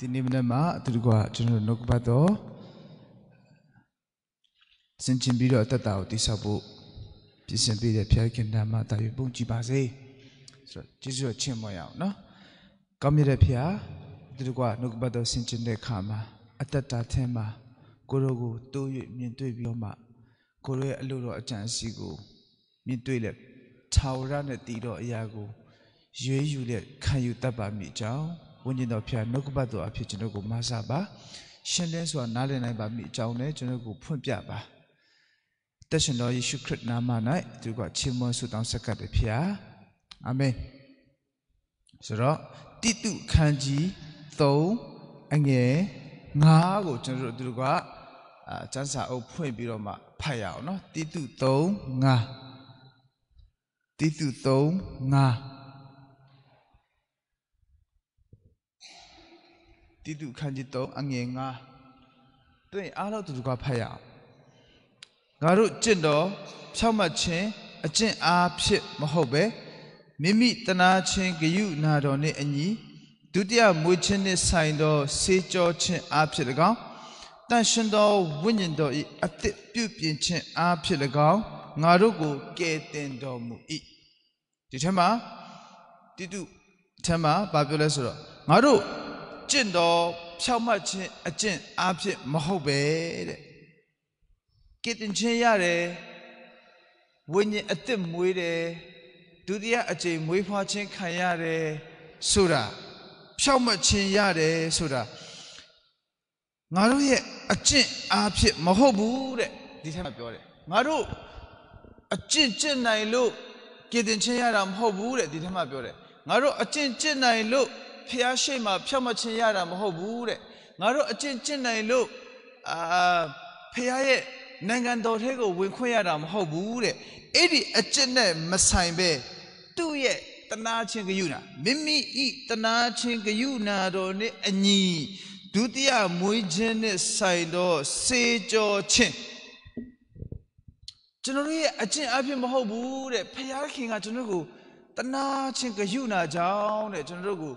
ဒီနေ့မနက်မှာအတူတကွကျွန်တော်နှုတ်ကပတ်တော်ဆင်ခြင်ပြီးတော့အသက်တာကိုတိဆောက်ဖို့ပြင်ဆင်ပေးတဲ့ဖခင်နာမတာ၍ပုံကြည်ပါစေဆိုတော့ကျေးဇူးတော်ချင့်မောရအောင်နော်ကောင်းမြတ်တဲ့ဖခင်အတူတကွနှုတ်ကပတ်တော်ဆင်ခြင်တဲ့အခါမှာအသက်တာထဲမှာကိုရောကိုတိုး၍မြင်တွေ့ပြီးတော့မှကိုရောရဲ့အလိုတော်အကြံစီကိုမြင်တွေ့လက်ထာဝရနဲ့တည်တော်အရာကိုရွေးယူလက်ခံယူတတ်ပါမိကြောင်းဝိညာဉ်တော်ဖျားနှုတ်ကပတ်တော်အဖြစ်ကျွန်တော်ကိုမဆပါရှင်းလင်းစွာနားလည်နိုင်ပါမိအကြောင်းနဲ့ကျွန်တော်ကိုဖွင့်ပြပါတက်ရှင်တော်ယေရှုခရစ်နာမ၌သူကချီးမွမ်းဆုတောင်းဆက်ကပ်တယ်ဖျားအာမင်ဆိုတော့တိတုခန်းကြီး3အငယ်9ကိုကျွန်တော်တို့သူကအာစံစာအုပ်ဖွင့်ပြီးတော့မှဖတ်ရအောင်နော်တိတု3 9တိတု3 9တိတုခန်းကြီး၃အငယ်၅တွင်အားလုံးသူတို့ကဖတ်ရအောင်ငါတို့ကျင့်တော်ဖြောက်မှတ်ခြင်းအကျင့်အားဖြင့်မဟုတ်ပဲမိမိတနာချင်းဂယုနာတော်နှင့်အညီဒုတိယမွေးခြင်းနှင့်ဆိုင်သောစေကြောခြင်းအားဖြင့်၎င်းတန်ရှင်သောဝိညာဉ်တော်၏အသစ်ပြုပြင်ခြင်းအားဖြင့်၎င်းငါတို့ကိုကယ်တင်တော်မူ၏ဒီထက်မှာတိတုထက်မှာဘာပြောလဲဆိုတော့ငါတို့ကျင့်တော်ဖြောက်မှတ်ခြင်းအကျင့်အဖြစ်မဟုတ်ပဲတဲ့ကစ်တင်ချင်းရတယ်ဝိညာဉ်အစ်စ်မွေးတယ်ဒုတိယအကြိမ်မွေးဖွားခြင်းခံရတယ်ဆိုတာဖြောက်မှတ်ခြင်းရတယ်ဆိုတာငါတို့ရဲ့အကျင့်အဖြစ်မဟုတ်ဘူးတဲ့ဒီထက်မှပြောတယ်ငါတို့အကျင့်ကျင့်နိုင်လို့ကစ်တင်ချင်းရတာမဟုတ်ဘူးတဲ့ဒီထက်မှပြောတယ်ငါတို့အကျင့်ကျင့်နိုင်လို့ဖျားရှိမှဖြောက်မချင်းရတာ မဟုတ်ဘူးတဲ့ငါတို့အကျင့်ကျင့်နိုင်လို့အာဖျားရဲ့နိုင်ငံတော်ထဲကိုဝင်ခွင့်ရတာမဟုတ်ဘူးတဲ့အဲ့ဒီအကျင့်နဲ့မဆိုင်ပဲသူ့ရဲ့တနာချင်းကယူနာမိမိဤတနာချင်းကယူနာတော်နဲ့အညီဒုတိယမွေးခြင်းနဲ့ဆိုင်တော့စေကြောခြင်းကျွန်တော်ရဲ့အကျင့်အဖြစ်မဟုတ်ဘူးတဲ့ဖခင်ကကျွန်တော်ကိုတနာချင်းကယူနာကြောင်းတဲ့ကျွန်တော်တို့ကို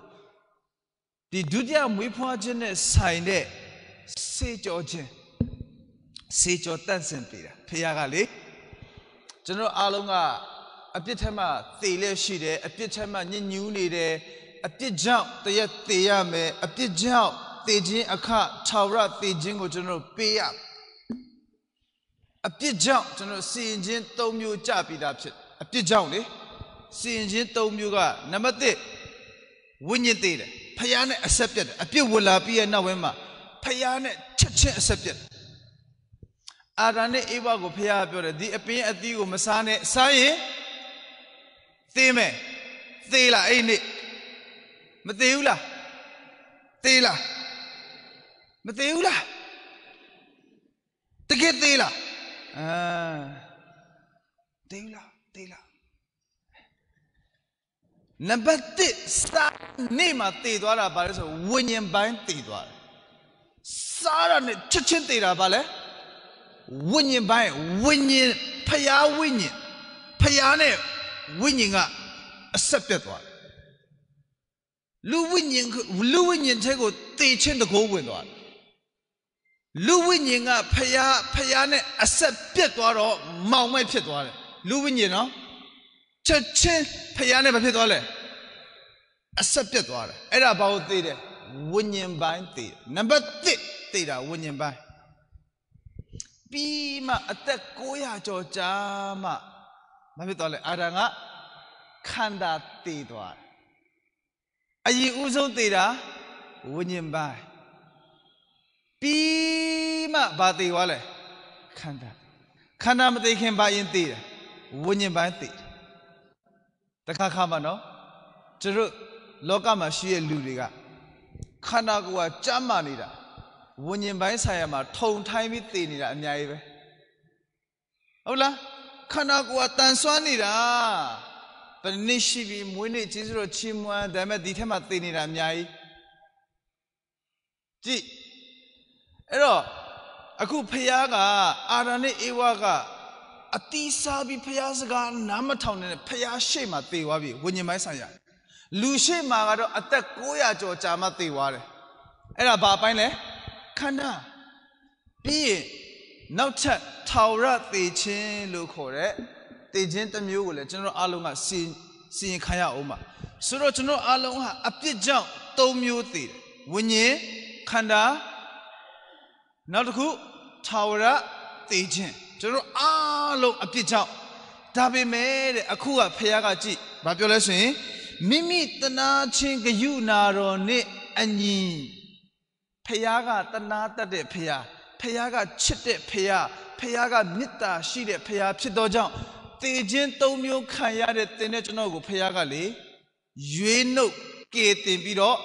ဒီဒုတိယမွေးဖွားခြင်းနဲ့ဆိုင်တဲ့စေကြောခြင်းစေကြောတန့်စင်ပေးတာဖခင်ကလေကျွန်တော်အားလုံးကအပြစ်ထက်မှသေလဲရှိတယ်အပြစ်ထက်မှညစ်ညူးနေတယ်အပြစ်ကြောင့်တရက်သေရမယ်အပြစ်ကြောင့်သေခြင်းအခထာဝရသေခြင်းကိုကျွန်တော်ပေးရအပြစ်ကြောင့်ကျွန်တော်စီရင်ခြင်း၃မျိုးကြပြီးသားဖြစ်အပြစ်ကြောင့်လေစီရင်ခြင်း၃မျိုးကနံပါတ်၁ဝိညာဉ်သေးတယ်ဖះနဲ့အဆက်ပြတ်တယ်အပြစ်ဝလာပြီးရဲ့နောက်ဝဲမှာဖះနဲ့ချက်ချင်းအဆက်ပြတ်တယ်အာဒါနဲ့အေဘကိုဖះပြောတယ်ဒီအပင်အသီးကိုမစားနဲ့စားရင်သေမယ်သေလားအဲ့နေ့မသေဘူးလားသေလားမသေဘူးလားတကယ်သေလားအာသေလားသေလားနံပါတ်1စာနေမှာတည်သွားတာဘာလဲဆိုဝิญဉ်ပိုင်းတည်သွားတယ်စားရနဲ့ချက်ချင်းတည်တာဘာလဲဝิญဉ်ပိုင်းဝิญဉ်ဖျားဝิญဉ်ဖျားနဲ့ဝิญဉ်ကအဆက်ပြတ်သွားတယ်လူဝิญဉ်လူဝิญဉ်ထဲကိုတည်ချင်းတကိုးဝင်သွားတယ်လူဝိညာဉ်ကဖျားဖျားနဲ့အဆက်ပြက်သွားတော့မောင်မဲ့ဖြစ်သွားတယ်လူဝိညာဉ်နော်ချက်ချင်းဖယားနဲ့မဖြစ်သွားလဲအဆက်ပြတ်သွားတယ်အဲ့ဒါဘာလို့သိတယ်ဝิญဉ်ပိုင်းသိတယ်နံပါတ်1သိတာဝิญဉ်ပိုင်းပြီးမှအသက်900ကျော်ကြာမှမဖြစ်သွားလဲအာဒါကခန္ဓာသိသွားတယ်အရင်ဦးဆုံးသိတာဝิญဉ်ပိုင်းပြီးမှဘာသိသွားလဲခန္ဓာခန္ဓာမသိခင်ဘာရင်သိတယ်ဝิญဉ်ပိုင်းသိတယ်တခါခါမှနော်သူတို့လောကမှာရှိတဲ့လူတွေကခန္ဓာကိုယ်ကကြမ်းမာနေတာဝิญဉ်ပိုင်းဆိုင်ရာမှာထုံထိုင်းပြီးတည်နေတာအများကြီးပဲဟုတ်လားခန္ဓာကိုယ်ကတန်ဆွမ်းနေတာပဏိရှိပြီးမွေးနေ့ကျေးဇူးတော်ချီးမွမ်းဒါပေမဲ့ဒီထက်မှတည်နေတာအများကြီးကြည့်အဲ့တော့အခုဖះကအာရဏိဧဝကအတီးစားပြီးဖျားစကားနားမထောင်နဲ့ဖျားရှေ့မှာတေသွားပြီဝิญဉ်ပိုင်းဆိုင်ရာလူရှေ့မှာကတော့အသက်900ကျော်ကြာမှတေသွားတယ်အဲ့ဒါဘာပိုင်းလဲခန္ဓာပြီးရင်နောက်ထပ်ထာဝရတေခြင်းလို့ခေါ်တဲ့တေခြင်းတစ်မျိုးကိုလည်းကျွန်တော်အားလုံးကစီစီရင်ခံရအောင်ပါဆိုတော့ကျွန်တော်အားလုံးဟာအပြစ်ကြောင့်၃မျိုးတေတယ်ဝิญဉ်ခန္ဓာနောက်တစ်ခုထာဝရတေခြင်းကျွန်တော်အားလုံးအပြစ်ကြောင့်ဒါပေမဲ့တဲ့အခုကဖခင်ကကြည့်ဘာပြောလဲဆိုရင်မိမိတနာချင်းဂယုနာတော်နဲ့အညီဖခင်ကတနာတတ်တဲ့ဖခင်ဖခင်ကချစ်တဲ့ဖခင်ဖခင်ကမေတ္တာရှိတဲ့ဖခင်ဖြစ်သောကြောင့်တည်ခြင်း၃မျိုးခံရတဲ့သင်နဲ့ကျွန်တော်ကိုဖခင်ကလေရွေးနှုတ်ကေတင်ပြီးတော့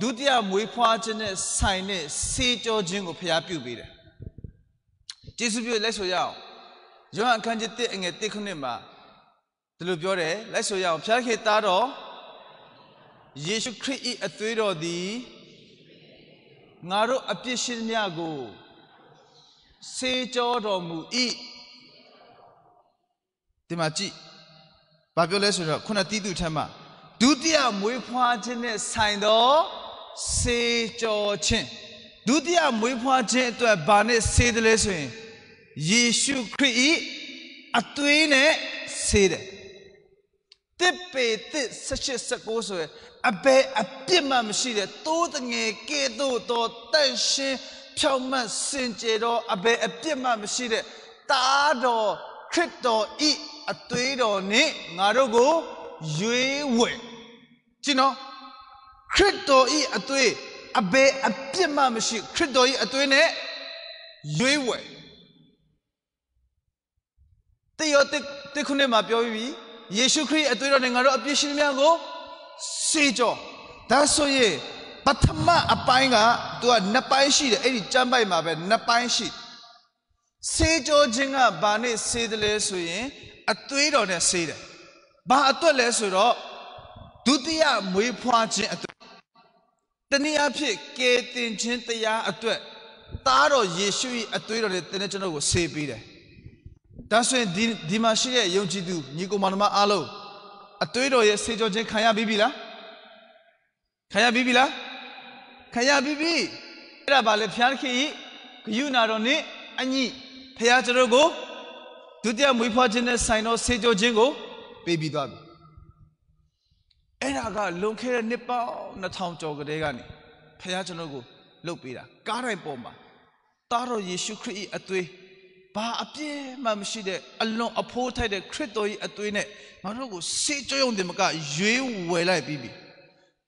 ဒုတိယမွေးဖွားခြင်းနဲ့ဆိုင်တဲ့စေကြောခြင်းကိုဖခင်ပြုပေးတယ်ကျေးဇူးပြုလက်ဆိုရအောင်ယောဟန်အခန်းကြီး1အငယ်1ခုနှစ်မှာဒီလိုပြောတယ်လက်ဆိုရအောင်ဖျားခေတားတော်ယေရှုခရစ်၏အသွေးတော်သည်ငါတို့အပြစ်ရှိမြကိုစေကြောတော်မူ၏ဒီမှာကြည့်ဘာပြောလဲဆိုတော့ခုနတီးသူထမ်းမှာဒုတိယမွေးဖွားခြင်းနဲ့ဆိုင်သောစေကြောခြင်းဒုတိယမွေးဖွားခြင်းအတွက်ဘာနဲ့စေတယ်လဲဆိုရင်ယေရှုခရစ်၏အသွေးနဲ့ဆေးတယ်တစ်ပေတစ်16 19ဆိုရယ်အဘယ်အပြစ်မှမရှိတဲ့တိုးတငယ်ကဲ့သို့သောတန်ရှင်းဖြောင့်မတ်စင်ကြယ်သောအဘယ်အပြစ်မှမရှိတဲ့တားတော်ခရစ်တော်ဤအသွေးတော်နှင့်ငါတို့ကိုရွေးဝယ်ကျင်းနော်ခရစ်တော်ဤအသွေးအဘယ်အပြစ်မှမရှိခရစ်တော်ဤအသွေးနဲ့ရွေးဝယ်တေယောတေခုနဲ့မှာပြောပြီးပြီယေရှုခရစ်အသွေးတော်နဲ့ငါတို့အပြစ်ရှိသမျှကိုစေကြောဒါဆိုရင်ပထမအပိုင်းကသူကနှစ်ပိုင်းရှိတယ်အဲ့ဒီကျမ်းပိုက်မှာပဲနှစ်ပိုင်းရှိစေကြောခြင်းကဘာနဲ့စေတယ်လဲဆိုရင် အသွေးတော်နဲ့စေတယ်ဘာအတွက်လဲဆိုတော့ဒုတိယမွေးဖွားခြင်းအတွက်တနည်းအားဖြင့်ကယ်တင်ခြင်းတရားအတွက်သားတော်ယေရှု၏အသွေးတော်နဲ့သင်တဲ့ကျွန်တော်ကိုဆေးပေးတယ်ဒါဆိုရင်ဒီဒီမှာရှိတဲ့ယုံကြည်သူညီကိုမောင်နှမအားလုံးအသွေးတော်ရဲ့ဆေးကြောခြင်းခံရပြီးပြီလားခံရပြီးပြီလားခံရပြီးပြီအဲ့ဒါပါလေဖျားခင်ဤဂယုနာတော်နဲ့အညီဖျားကျွန်တော်ကိုဒုတိယမွေးဖွားခြင်းနဲ့ဆိုင်တော်ဆေးကြောခြင်းကိုပေးပြီးသွားပြီအဲ့ဒါကလွန်ခဲ့တဲ့နှစ်ပေါင်း2000ကျော်ကတည်းကနေဖျားကျွန်တော်ကိုလှုပ်ပေးတာကားတိုင်းပေါ်မှာတားတော်ယေရှုခရစ်၏အသွေးဘာအပြည့်မှမရှိတဲ့အလွန်အဖိုးထိုက်တဲ့ခရစ်တော်၏အသွေးနဲ့ငါတို့ကိုစေကြုံတယ်မကရွေးဝယ်လိုက်ပြီးပြီ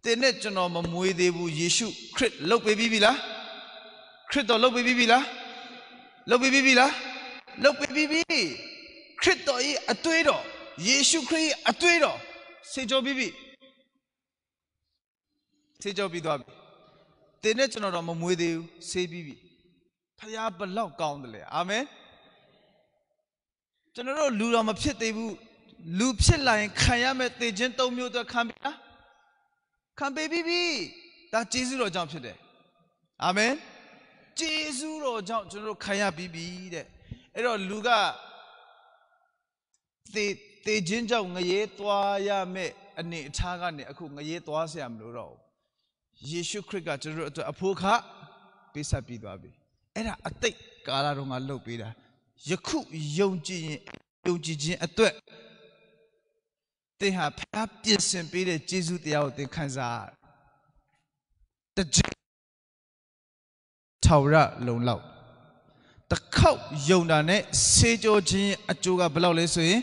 တင်နဲ့ကျွန်တော်မမွေးသေးဘူးယေရှုခရစ်လုတ်ပေးပြီးပြီလားခရစ်တော်လုတ်ပေးပြီးပြီလားလုတ်ပေးပြီးပြီလားလုတ်ပေးပြီးပြီခရစ်တော်၏အသွေးတော်ယေရှုခရစ်အသွေးတော်စေကြုံပြီးပြီစေကြုံပြီးသွားပြီတင်နဲ့ကျွန်တော်တော့မမွေးသေးဘူးစေပြီးပြီဖခင်ဘလောက်ကောင်းတယ်လေအာမင်ကျွန်တော်တို့လူတော်မဖြစ်သေးဘူးလူဖြစ်လာရင်ခံရမယ့်သေခြင်း၃မျိုးတော့ခံပြီလားခံပေးပြီးပြီဒါကျေးဇူးတော်ကြောင့်ဖြစ်တယ်အာမင်ကျေးဇူးတော်ကြောင့်ကျွန်တော်တို့ခံရပြီးပြီတဲ့အဲ့တော့လူကသေသေခြင်းကြောင့်ငရေသွားရမယ့်အနေအထားကနေအခုငရေသွားဆရာမလို့တော့ယေရှုခရစ်ကကျွန်တော်တို့အတွက်အဖို့ခပေးဆက်ပြီးသွားပြီအဲ့ဒါအတိတ်ကာလတုန်းကလုပ်ပေးတာယခုယုံကြည်ရင်ယုံကြည်ခြင်းအတွက်သင်ဟာဖျားပြင်ဆင်ပေးတဲ့ယေရှုတရားကိုသင်ခံစားတကြထောက်ရလုံလောက်တခေါက်ယုံတာနဲ့ဆေးကြောခြင်း အကျိုးကဘယ်လောက်လဲဆိုရင်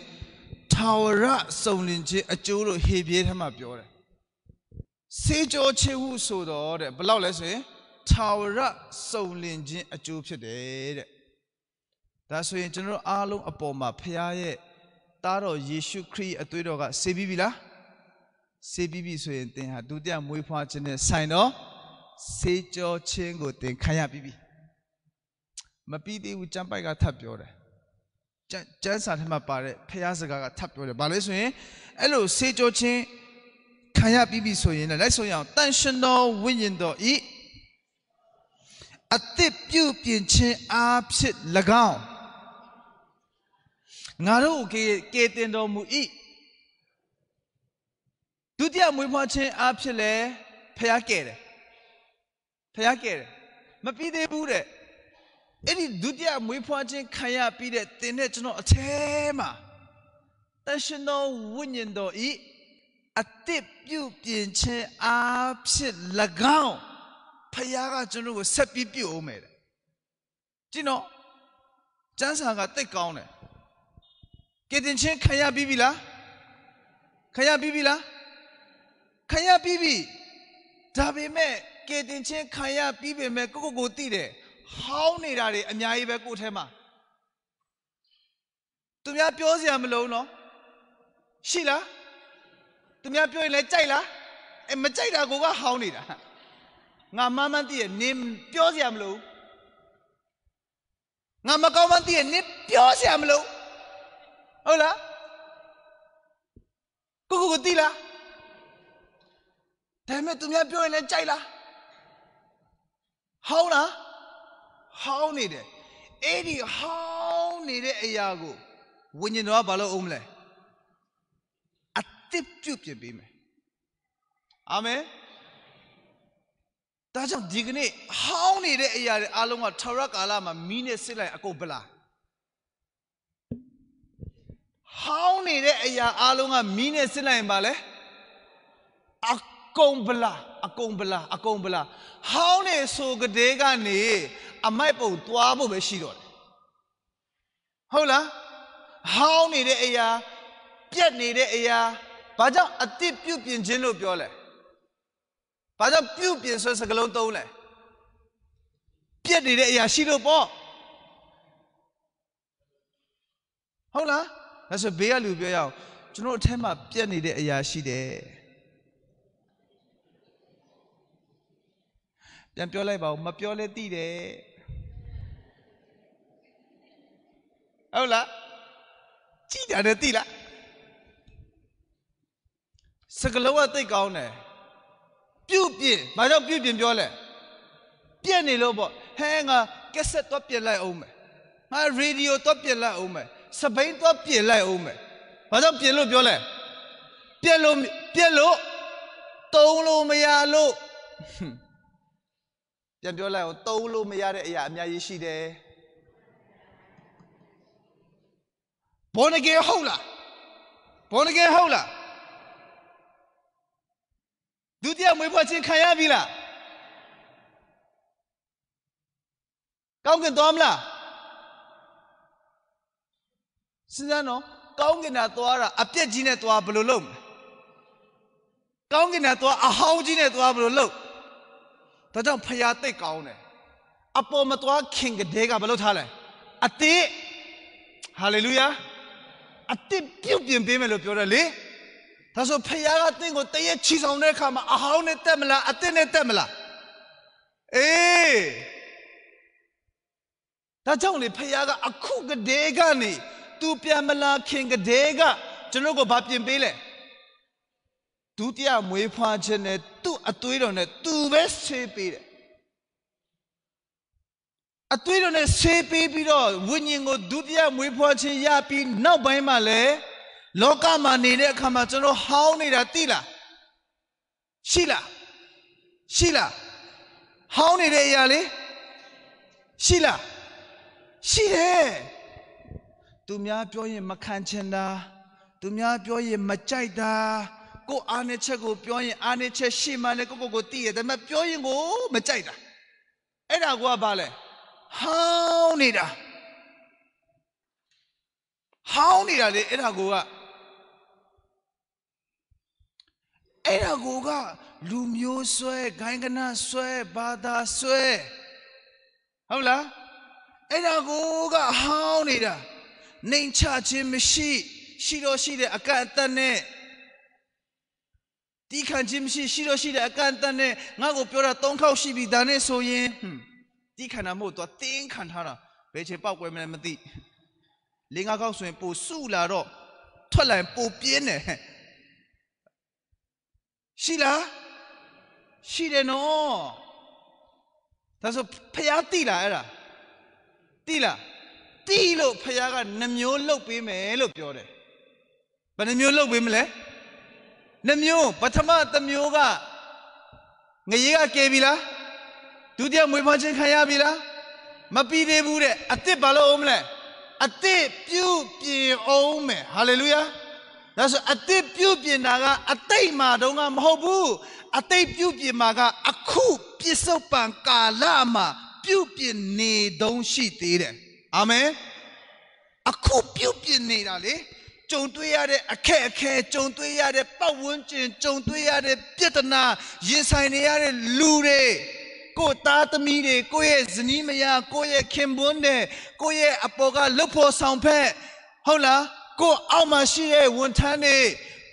ထာဝရစုံလင်ခြင်းအကျိုးလို့ဟေပြေးထမပြောတယ်ဆေးကြောခြင်းဟုဆိုတော့တဲ့ဘယ်လောက်လဲဆိုရင်ထာဝရစုံလင်ခြင်း အကျိုးဖြစ်တယ်တဲ့ဒါဆိုရင်ကျွန်တော်အားလုံးအပေါ်မှာဖခင်ရဲ့တားတော်ယေရှုခရစ်အသွေးတော်ကဆေးပြီးပြီလားဆေးပြီးပြီဆိုရင်သင်ဟာဒုတိယမွေးဖွားခြင်းနဲ့ဆိုင်တော့ဆေးကြောခြင်းကိုသင်ခံရပြီးပြီမပြီးသေးဘူးကျမ်းပိုက်ကထပ်ပြောတယ်ကျမ်းစာထဲမှာပါတဲ့ဖျားစကားကထပ်ပြောတယ်။ဘာလဲဆိုရင်အဲ့လိုစေကြောချင်းခံရပြီးပြီဆိုရင်လည်းလိုက်ဆိုရအောင်တန်ရှင်သောဝိညာဉ်တော်ဤအသစ်ပြုပြင်ခြင်းအားဖြင့်၎င်းငါတို့ကိုကေတင်တော်မူ၏ဒုတိယမွေးဖွားခြင်းအဖြစ်လဲဖျားကဲတယ်ဖျားကဲတယ်မပြီးသေးဘူးတဲ့အဲ့ဒီဒုတိယမွေးဖွားခြင်းခံရပြီးတဲ့တင်တဲ့ကျွန်တော်အထဲမှာတရှင်တော်ဝိညာဉ်တော်ဤအတစ်ပြုပြင်ခြင်းအားဖြင့်၎င်းဖခင်ကကျွန်တော်ကိုဆက်ပြီးပြုတ်အောင်မယ်တဲ့ကျွန်တော်စံစာကတိတ်ကောင်းတယ်ကယ်တင်ခြင်းခံရပြီးပြီလားခံရပြီးပြီလားခံရပြီးပြီဒါပေမဲ့ကယ်တင်ခြင်းခံရပြီးပေမဲ့ကိုကိုကိုသိတယ်ဟောင်းနေတာတွေအများကြီးပဲကိုယ်ထဲမှာသူများပြောစရာမလိုနော်ရှိလားသူများပြောရင်လည်းကြိုက်လားအဲမကြိုက်တာကိုကဟောင်းနေတာငါမမှန်းသိရနင်ပြောစရာမလိုငါမကောင်းမှန်းသိရနင်ပြောစရာမလိုဟုတ်လားကိုကိုကိုတီးလားဒါပေမဲ့သူများပြောရင်လည်းကြိုက်လားဟောင်းလားဟောင်းနေတယ်အဲ့ဒီဟောင်းနေတဲ့အရာကိုဝိညာဉ်တော်ကဘာလို့အုံးမလဲအတစ်ပြုတ်ပြပေးမယ်အာမင်ဒါကြောင့်ဒီကနေ့ဟောင်းနေတဲ့အရာတွေအလုံးကထရကာလမှာမီးနဲ့ဆစ်လိုက်အကုန်ပလားဟောင်းနေတဲ့အရာအလုံးကမီးနဲ့စစ်လိုက်ရင်ပါလေအကုံဗလာအကုံဗလာအကုံဗလာဟောင်းနေဆိုကတဲ့ကနေအမိုက်ပုံသွားဖို့ပဲရှိတော့တယ်ဟုတ်လားဟောင်းနေတဲ့အရာပြက်နေတဲ့အရာဘာကြောင့်အတိပြုတ်ပြင်ခြင်းလို့ပြောလဲဘာကြောင့်ပြုတ်ပြင်ဆိုစကားလုံးသုံးလဲပြက်နေတဲ့အရာရှိလို့ပေါ့ဟုတ်လားဒါဆိုဘေးကလူပြောရအောင်ကျွန်တော်အထက်မှာပြက်နေတဲ့အရာရှိတယ်ပြန်ပြောလိုက်ပါဦးမပြောလဲသိတယ်ဟုတ်လားကြည်တာနဲ့သိလားစကလုံးကသိကောင်းတယ်ပြုတ်ပြင်ဘာကြောင့်ပြုတ်ပြင်ပြောလဲပြက်နေလို့ပေါ့ဟဲငါကက်ဆက်တော့ပြင်လိုက်အောင်မယ်ငါရေဒီယိုတော့ပြင်လိုက်အောင်မယ်စပိန်သွားပြင်လိုက်အောင်မယ်။ဘာကြောင့်ပြင်လို့ပြောလဲ။ပြက်လို့ပြက်လို့တုံးလို့မရလို့ပြန်ပြောလိုက်အောင်တုံးလို့မရတဲ့အရာအများကြီးရှိတယ်။ဘောနကေဟုတ်လား။ဘောနကေဟုတ်လား။ဒုတိယမွေးဖွားခြင်းခံရပြီလား။ကောင်းကင်သွားမလား။စဉ်းစားနော်ကောင်းကင်နာသွားတာအပြက်ကြီးနဲ့သွားဘယ်လိုလုပ်မလဲကောင်းကင်နာသွားအဟောင်းကြီးနဲ့သွားဘယ်လိုလုပ်ဒါကြောင့်ဖရာသိကောင်းတယ်အပေါ်မသွားခင်ကတဲ့ကဘယ်လိုထားလဲအတိဟာလေလုယာအတိပြုတ်ပြင်ပေးမယ်လို့ပြောတယ်လေဒါဆိုဖရာကတင့်ကိုတရက်ချီဆောင်တဲ့အခါမှာအဟောင်းနဲ့တက်မလားအတိနဲ့တက်မလားအေးဒါကြောင့်လေဖခင်ကအခုကတည်းကနေသူပြန်မလာခင်ကတည်းကကျွန်တော်ကိုဘာပြင်ပေးလဲဒုတိယမွေးဖွားခြင်းနဲ့သူ့အသွေးတော်နဲ့သူပဲဆေးပေးတယ်အသွေးတော်နဲ့ဆေးပေးပြီးတော့ဝိညာဉ်ကိုဒုတိယမွေးဖွားခြင်းရပြီးနောက်ပိုင်းမှာလည်းလောကမှာနေတဲ့အခါမှာကျွန်တော်ဟောင်းနေတာသိလားရှိလားရှိလားဟောင်းနေတဲ့အရာလေးရှိလားရှိတယ်သူများပြောရင်မခံချင်တာသူများပြောရင်မကြိုက်တာကိုအားနေချက်ကိုပြောရင်အားနေချက်ရှိမှလည်းကိုကိုကိုတည်ရတယ်ဒါပေမဲ့ပြောရင်ကိုမကြိုက်တာအဲ့ဒါကဘာလဲဟောင်းနေတာဟောင်းနေတာလေအဲ့ဒါကိုကအဲ့ဒါကိုကလူမျိုးဆွဲဂိုင်းကနဆွဲဘာသာဆွဲဟုတ်လားအဲ့ဒါကိုကဟောင်းနေတာနှိမ်ချခြင်းမရှိရှိတော့ရှိတဲ့အကန့်အသတ်နဲ့တီးခံခြင်းမရှိရှိတော့ရှိတဲ့အကန့်အသတ်နဲ့ငါ့ကိုပြောတာ၃ခေါက်ရှိပြီဒါနဲ့ဆိုရင်တီးခံတာမဟုတ်သူကတင်းခံထားတာဘယ်ချိန်ပောက်ကွယ်မလဲမသိ၄၅ခေါက်ဆိုရင်ပိုစုလာတော့ထွက်လာရင်ပိုပြင်းတယ်ရှိလားရှိတယ်နော်ဒါဆိုဖျားတိလားအဲ့ဒါတိလားတီးလို့ဖခင်ကနှမျိုးလှုပ်ပေးမယ်လို့ပြောတယ်ဘယ်နှမျိုးလှုပ်ပေးမလဲနှမျိုးပထမတစ်မျိုးကငရေကကေပြီလားဒုတိယမွေးဖွားခြင်းခံရပြီလားမပြီးသေးဘူးတဲ့အစ်စ်ဘာလို့အောင်မလဲအစ်စ်ပြုပြင်အောင်မယ်ဟာလေလုယာဒါဆိုအစ်စ်ပြုပြင်တာကအတိတ်မှာတုန်းကမဟုတ်ဘူးအတိတ်ပြုပြင်မှာကအခုပြစ္ဆုတ်ပံကာလမှာပြုပြင်နေတုန်းရှိသေးတယ်အာမင်အခုပြုတ်ပြနေတာလေကြုံတွေ့ရတဲ့အခက်အခဲကြုံတွေ့ရတဲ့ပတ်ဝန်းကျင်ကြုံတွေ့ရတဲ့ပြဿနာရင်ဆိုင်နေရတဲ့လူတွေကိုသားသမီးတွေကိုရဲ့ဇနီးမယားကိုရဲ့ခင်ပွန်းတွေကိုရဲ့အပေါ်ကလှုပ်ဖို့ဆောင်ဖက်ဟုတ်လားကိုအောက်မှာရှိတဲ့ဝန်ထမ်းတွေ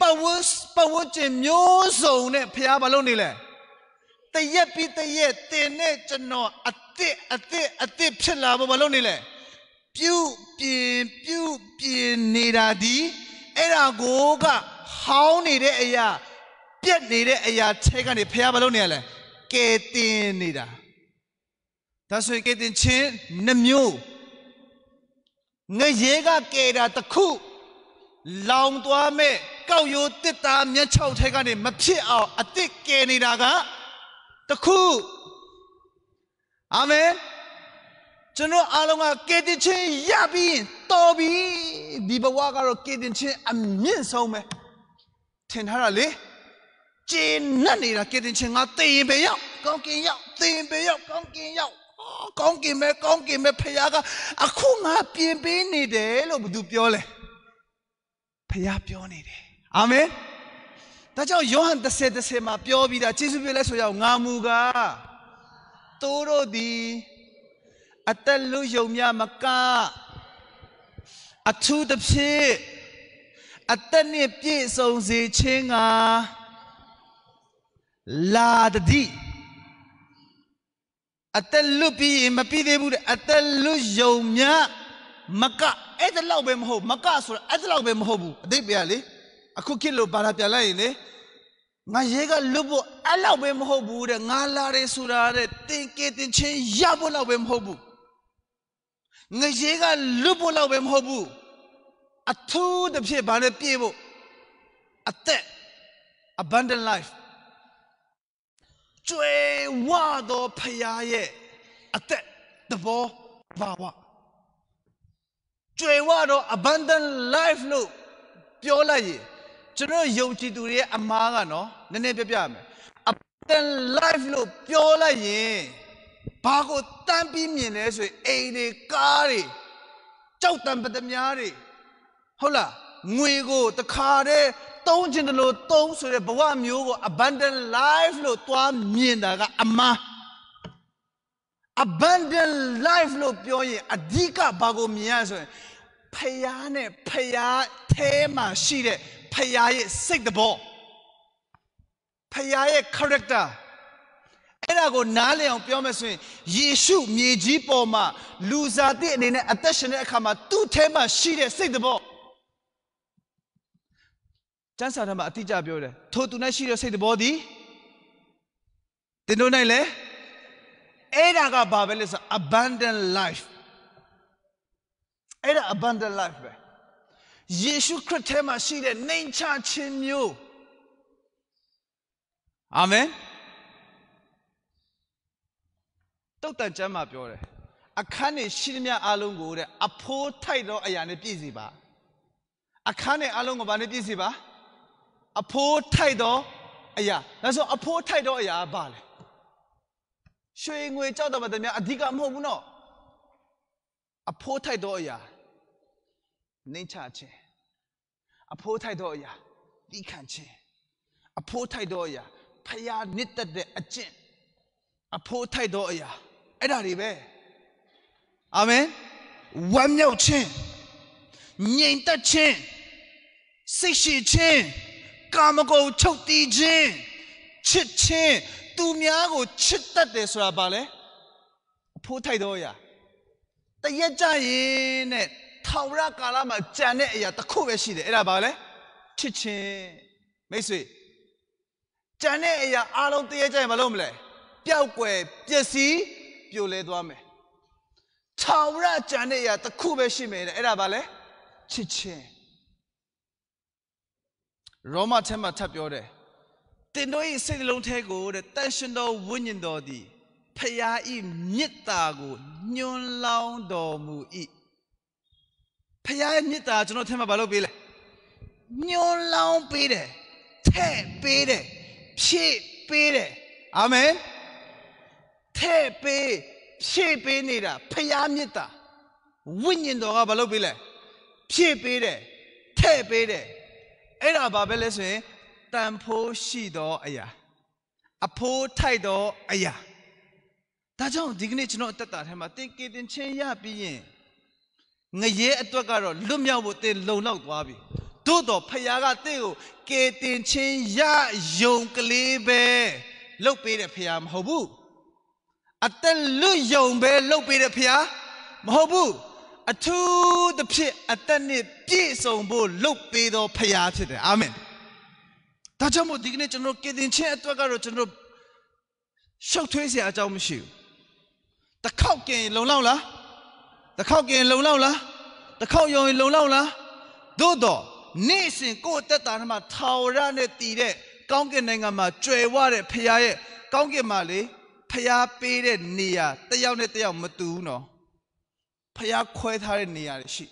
ပတ်ဝန်းပတ်ဝန်းကျင်မျိုးစုံနဲ့ဖះဘာလို့နေလဲတရက်ပြီးတရက်တင်နဲ့ကျွန်တော်အစ်စ်အစ်စ်အစ်စ်ဖြစ်လာဖို့ဘာလို့နေလဲပြုပြင်ပြုပြင်နေတာဒီအဲ့ဒါကိုကဟောင်းနေတဲ့အရာပြက်နေတဲ့အရာထဲကနေဖះဘာလုပ်နေရလဲကဲတင်နေတာဒါဆိုရင်ကဲတင်ချင်းနှမျိုးငရေကကဲတာတစ်ခုလောင်သွားမဲ့ကောက်ရိုးတစ်သားမျက်ချောက်ထဲကနေမဖြစ်အောင်အစ်စ်ကဲနေတာကတစ်ခုအာမင်ကျွန်တော်အားလုံးကကေတင်ချင်းရပြီးရင်တော်ပြီဒီဘဝကတော့ကေတင်ချင်းအမြင့်ဆုံးပဲထင်ထားတာလေကျင်းနဲ့နေတာကေတင်ချင်းကတည်ရင်ပဲရောက်ကောင်းကင်ရောက်တည်ရင်ပဲရောက်ကောင်းကင်ရောက်ကောင်းကင်ပဲကောင်းကင်ပဲဖခင်ကအခုငါပြင်ပေးနေတယ်လို့ဘသူပြောလဲဖခင်ပြောနေတယ်အာမင်ဒါကြောင့်ယောဟန်30 30မှာပြောပြီးတာယေရှုပြောလဲဆိုရအောင်ငါမူကားတို့တို့သည်အသက်လူယုံများမကအထူးသဖြင့်အသက်နှင့်ပြည့်စုံစေခြင်းကလာတတိအသက်လူပြီးရင်မပြီးသေးဘူးတဲ့အသက်လူယုံများမကအဲ့ဒါလောက်ပဲမဟုတ်မကဆိုတာအဲ့ဒါလောက်ပဲမဟုတ်ဘူးအတိတ်ပဲလေအခုခေတ်လို့ဘာသာပြန်လိုက်ရင်လေငါရဲကလွတ်ဖို့အဲ့လောက်ပဲမဟုတ်ဘူးတဲ့ငါလာတယ်ဆိုတာတဲ့တင်ကေတင်ချင်းရဖို့လောက်ပဲမဟုတ်ဘူးငရေကလွတ်ဖို့လောက်ပဲမဟုတ်ဘူးအထူးတစ်ဖြစ်ဘာနဲ့ပြည့်ဖို့အသက် abundant life ကျွဲဝတော်ဖရာရဲ့အသက်သဘောဘာဝကျွဲဝတော် abundant life လို့ပြောလိုက်ရင်ကျွန်တော်ယုံကြည်သူတွေရဲ့အမားကနော်နည်းနည်းပြပြမယ် abundant life လို့ပြောလိုက်ရင်ဘာကိုတမ်းပြီးမြင်လဲဆိုရင်အိမ်တွေကားတွေကြောက်တံပတများတွေဟုတ်လားငွေကိုတခါတည်းသုံးခြင်းတလို့သုံးဆိုတဲ့ဘဝမျိုးကို abundant life လို့တွားမြင်တာကအမှား abundant life လို့ပြောရင်အဓိကဘာကိုမြင်ရဆိုရင်ဖယားနဲ့ဖယားแท้မှာရှိတဲ့ဖယားရဲ့စိတ်တဘောဖယားရဲ့ character အဲ့ဒါကိုနားလည်အောင်ပြောမယ်ဆိုရင်ယေရှုမြေကြီးပေါ်မှာ လူစားတဲ့အနေနဲ့အသက်ရှင်တဲ့အခါမှာသူ့ထဲမှာရှိတဲ့စိတ်တဘောကျမ်းစာထဲမှာအတိအကျပြောတယ်ထိုသူ၌ရှိတဲ့စိတ်တဘောသည်တင်တို့၌လဲအဲ့ဒါကဘာပဲလဲဆို abundant life အဲ့ဒါ abundant life ပဲယေရှုခရစ်ထဲမှာရှိတဲ့နှိမ်ချခြင်းမျိုးအာမင်တုတ်တန်ကျမ်းမှာပြောတယ်အခန်းနေရှိသမျှအလုံးကိုတဲ့အဖိုးထိုက်သောအရာနဲ့ပြည့်စီပါအခန်းနေအလုံးကိုဘာနဲ့ပြည့်စီပါအဖိုးထိုက်သောအရာဒါဆိုအဖိုးထိုက်သောအရာကဘာလဲရွှေငွေကြောက်တယ်မတည်းများအဓိကမဟုတ်ဘူးနော်အဖိုးထိုက်သောအရာနှိမ့်ချခြင်းအဖိုးထိုက်သောအရာတီးခံခြင်းအဖိုးထိုက်သောအရာဖျားနစ်သက်တဲ့အကျင့်အဖိုးထိုက်သောအရာအဲ့ဒါတွေပဲအာမင်ဝမ်းမြောက်ခြင်းငြိမ်သက်ခြင်းစိတ်ရှိခြင်းကာမဂုဏ်ချုပ်တီးခြင်းချစ်ခြင်းသူများကိုချစ်တတ်တယ်ဆိုတာဘာလဲအဖိုးထိုက်တော့ရတရက်ကြရင်နဲ့ထောင်ရကာလမှာကြံတဲ့အရာတစ်ခုပဲရှိတယ်အဲ့ဒါဘာလဲချစ်ခြင်းမိတ်ဆွေကြံတဲ့အရာအလုံးတရက်ကြရင်မလုပ်မလဲပျောက်ွယ်ပျက်စီးပြိုလဲသွားမယ်ထာဝရကြံတဲ့အရာတစ်ခုပဲရှိမယ်တဲ့အဲ့ဒါဘာလဲချစ်ခြင်းရောမထဲမှာထပ်ပြောတယ်တင်တို့၏စိတ်နှလုံးထဲကိုတဲ့တန်ရှင်တော်ဝိညာဉ်တော်သည်ဖရာဤမေတ္တာကိုညွန်လောင်းတော်မူ၏ဖရာရဲ့မေတ္တာကျွန်တော်ထဲမှာဘာလုပ်ပေးလဲညွန်လောင်းပေးတယ်ထဲ့ပေးတယ်ဖြည့်ပေးတယ်အာမင်ထဲ့ပေးဖြည့်ပေးနေတာဖရာမြစ်တာဝိညာဉ်တော်ကဘာလုပ်ပေးလဲဖြည့်ပေးတယ်ထဲ့ပေးတယ်အဲ့ဒါဘာပဲလဲဆိုရင်တန်ဖိုးရှိသောအရာအဖိုးထိုက်သောအရာဒါကြောင့်ဒီကနေ့ကျွန်တော်အသက်တာထဲမှာသင်ကေတင်ချင်းရပြီးရင်ငရဲအတွက်ကတော့လွတ်မြောက်ဖို့သင်လုံလောက်သွားပြီသို့တော်ဖခင်ကသင်ကိုကေတင်ချင်းရယုံကလေးပဲလုတ်ပေးတဲ့ဖခင်မဟုတ်ဘူးအသက်လွတ်ယုံပဲလှုပ်ပေးတဲ့ဖျားမဟုတ်ဘူးအထူးသဖြင့်အသက်နဲ့ပြည့်စုံဖို့လှုပ်ပေးသောဖျားဖြစ်တယ်အာမင်ဒါကြောင့်မို့ဒီကနေ့ကျွန်တော်ကယ်တင်ခြင်းအတွက်ကတော့ကျွန်တော်ရှုပ်ထွေးစရာအကြောင်းမရှိဘူးတခေါက်ကင်လုံလောက်လားတခေါက်ကင်လုံလောက်လားတခေါက်ယုံရင်လုံလောက်လားသို့တော့နေ့စဉ်ကိုယ့်အသက်တာထဲမှာထာဝရနဲ့တည်တဲ့ကောင်းကင်နိုင်ငံမှာကြွယ်ဝတဲ့ဖခင်ရဲ့ကောင်းကင်မှာလေဖျားပေးတဲ့နေရာတယောက်နဲ့တယောက်မတူဘူးနော်ဖျားခွဲထားတဲ့နေရာတွေရှိ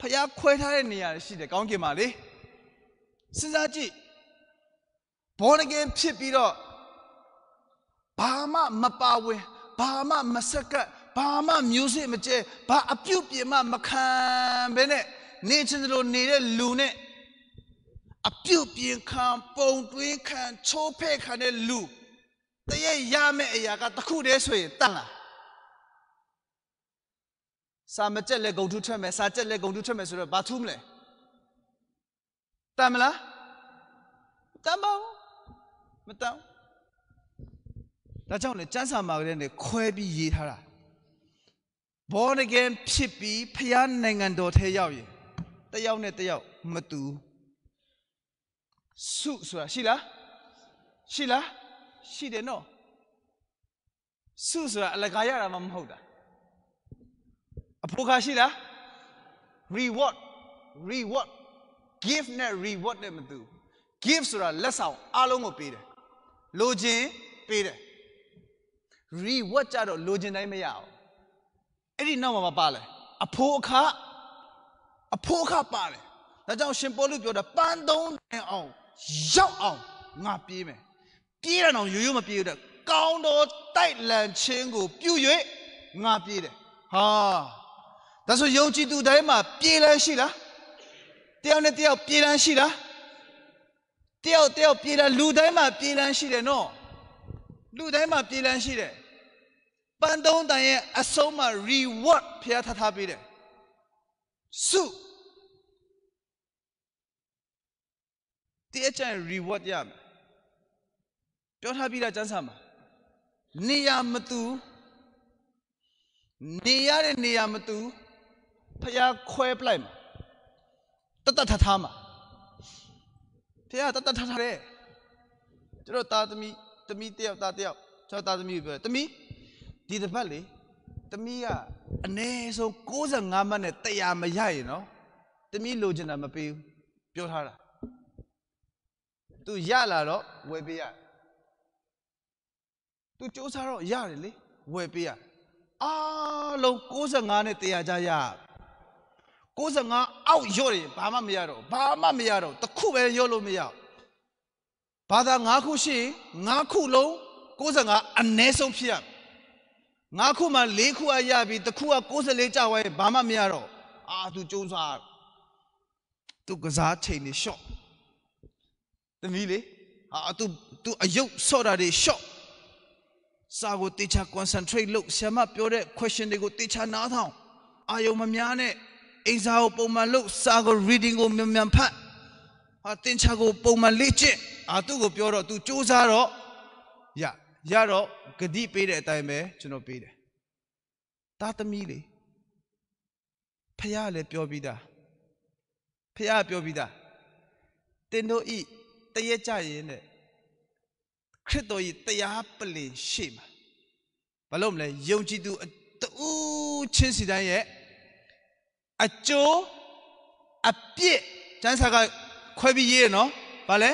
ဖျားခွဲထားတဲ့နေရာတွေရှိတယ်ကောင်းကင်မှာလေစဉ်းစားကြည့်ဘောနကင်ဖြစ်ပြီးတော့ဘာမှမပါဝင်ဘာမှမဆက်ကပ်ဘာမှမျိုးစစ်မကျဲဘာအပြုတ်ပြင်မှမခံဘဲနဲ့နေချင်းလိုနေတဲ့လူနဲ့အပြုတ်ပြင်ခံပုံတွင်းခံချိုးဖဲ့ခံတဲ့လူတရက်ရမယ့်အရာကတစ်ခုတည်းဆိုရင်တန်လားစာမကြက်လဲဂုံထုထွက်မယ်စာကြက်လဲဂုံထုထွက်မယ်ဆိုတော့ဘာထူးမလဲတန်မလားတန်ပါဘူးမတန်ဒါကြောင့်လေစံစာမှာကလေးနဲ့ခွဲပြီးရေးထားတာ born again ဖြစ်ပြီးဖျားနိုင်ငံတော်ထဲရောက်ရင်တယောက်နဲ့တယောက်မတူစုဆိုတာရှိလားရှိလားရှိတယ်နော်စုဆိုတာအလကားရတာမှမဟုတ်တာအဖို့ခါရှိတာ reward reward give နဲ့ reward နဲ့မတူ give ဆိုတာလက်ဆောင်အလုံးကိုပေးတယ်လိုချင်ပေးတယ် reward ကြတော့လိုချင်တိုင်းမရအောင်အဲ့ဒီနောက်မှာမပါလဲအဖို့အခါအဖို့အခါပါတယ်ဒါကြောင့်ရှင်ပေါလုပြောတာပန်းသုံးနိုင်အောင်ရောက်အောင်ငါပြေးမယ်ပြေးရအောင်ရိုးရိုးမပြေးတဲ့ကောင်းတော်တိုက်လန်ခြင်းကိုပြု၍ငါပြေးတယ်ဟာဒါဆိုယုံကြည်သူတိုင်းမှာပြေးလန်းရှိလားတယောက်နဲ့တယောက်ပြေးလန်းရှိလားတယောက်တယောက်ပြေးလန်းလူတိုင်းမှာပြေးလန်းရှိတယ်နော်လူတိုင်းမှာပြေးလန်းရှိတယ်ပန်းတုံးတန်ရဲ့အဆုံးမှာ reward ဖျားထထားပေးတယ်စုတည့်အကျန် reward ရမယ်ပြောထားပြီးသားကျမ်းစာမှာနေရာမတူနေရတဲ့နေရာမတူဖះခွဲပလိုက်မှာတတထထားမှာဖះတတထထားတယ်ကျွန်တော်သားသမီးသမီးတယောက်သားတယောက်ကျွန်တော်သားသမီးပြောသမီးဒီတစ်ပတ်လေသမီးကအနည်းဆုံး65မှတ်နဲ့100မရရင်နော်သမီးလိုချင်တာမပေးဘူးပြောထားတာ तू ရလာတော့ဝယ်ပေးရ။ तू စ조사တော့ရတယ်လေဝယ်ပေးရ။အားလုံး65နဲ့တရားကြရ။65အောက်ရော့တယ်ဘာမှမရတော့ဘာမှမရတော့တစ်ခုပဲရော့လို့မရ။ဘာသာ5ခုရှိရင်5ခုလုံး65အနည်းဆုံးဖြစ်ရ။5ခုမှ4ခုအရပြီတစ်ခုက64ကြာသွားရင်ဘာမှမရတော့။အာ तू စ조사။ तू ကစားချိန်နေရှော့။သမီးလေဟာ तू तू အယုတ်ဆော့တာတွေရှော့။စာကိုတေချာ concentrate လုပ်ဆရာမပြောတဲ့ question တွေကိုတေချာနားထောင်အာယုံမများနဲ့အိမ်စာကိုပုံမှန်လုပ်စာကို reading ကိုမြန်မြန်ဖတ်ဟာသင်ချာကိုပုံမှန်လေ့ကျင့်အာသူ့ကိုပြောတော့သူစူးစမ်းတော့ရရတော့ဂတိပေးတဲ့အတိုင်းပဲကျွန်တော်ပေးတယ်တာသမီးလေးဖះလည်းပြောပြီးသားဖះပြောပြီးသားတင်တို့ဤတရက်ကြရင်တဲ့ခရစ်တော်၏တရားပလင်ရှေ့မှာဘာလို့မလဲယုံကြည်သူတူချင်းစီတိုင်းရဲ့အကျိုးအပြစ်ကျမ်းစာကခွဲပြီးရေးရနော်ဘာလဲ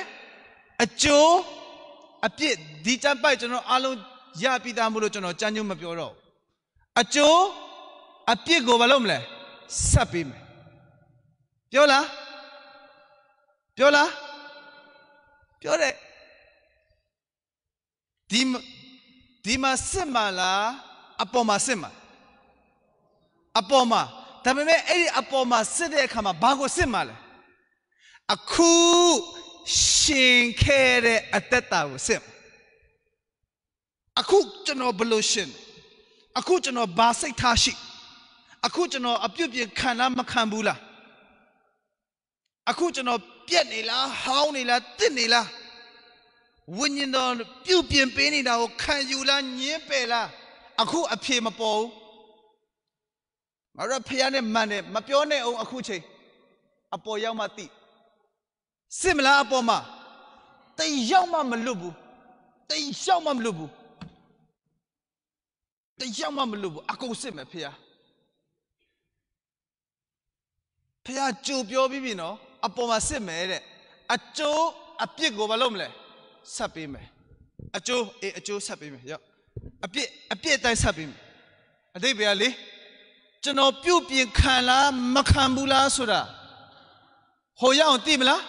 အကျိုးအပြစ်ဒီတပိုက်ကျွန်တော်အားလုံးရပြီးသားမို့လို့ကျွန်တော်ကြမ်းညွတ်မပြောတော့အကျိုးအပြစ်ကိုဘာလို့မလဲဆက်ပေးမယ်ပြောလားပြောလားပြောတယ်ဒီဒီမှာစစ်မှလားအပေါ်မှာစစ်မှအပေါ်မှာဒါပေမဲ့အဲ့ဒီအပေါ်မှာစစ်တဲ့အခါမှာဘာကိုစစ်မှလဲအခုရှင်ခဲ့တဲ့အတ္တတာကိုစစ်အခုကျွန်တော်ဘယ်လိုရှင်အခုကျွန်တော်ဘာစိတ်ထားရှိအခုကျွန်တော်အပြုတ်ပြင်ခံလားမခံဘူးလားအခုကျွန်တော်ပြက်နေလားဟောင်းနေလားတစ်နေလားဝိညာဉ်တော်ပြုပြင်ပေးနေတာကိုခံယူလားညင်းပယ်လားအခုအဖြေမပေါ်ဘူးငါတို့ဖះနဲ့မန်တယ်မပြောနဲ့အောင်အခုချိန်အပေါ်ရောက်မှသိစစ်မလားအပေါ်မှာတိတ်ရောက်မှမလွတ်ဘူးတိတ်ရောက်မှမလွတ်ဘူးတိတ်ရောက်မှမလွတ်ဘူးအကုန်စစ်မယ်ဖះဖះကြိုပြောပြီးပြီနော်အပေါ်မှာစစ်မယ်တဲ့အကျိုးအပြစ်ကိုမလုပ်မလဲဆက်ပေးမယ်အကျိုးအေးအကျိုးဆက်ပေးမယ်ရော့အပြစ်အပြစ်တိုင်းဆက်ပေးမယ်အတိတ်ပဲလေကျွန်တော်ပြုတ်ပြင်ခံလားမခံဘူးလားဆိုတာဟိုရအောင်သိမလား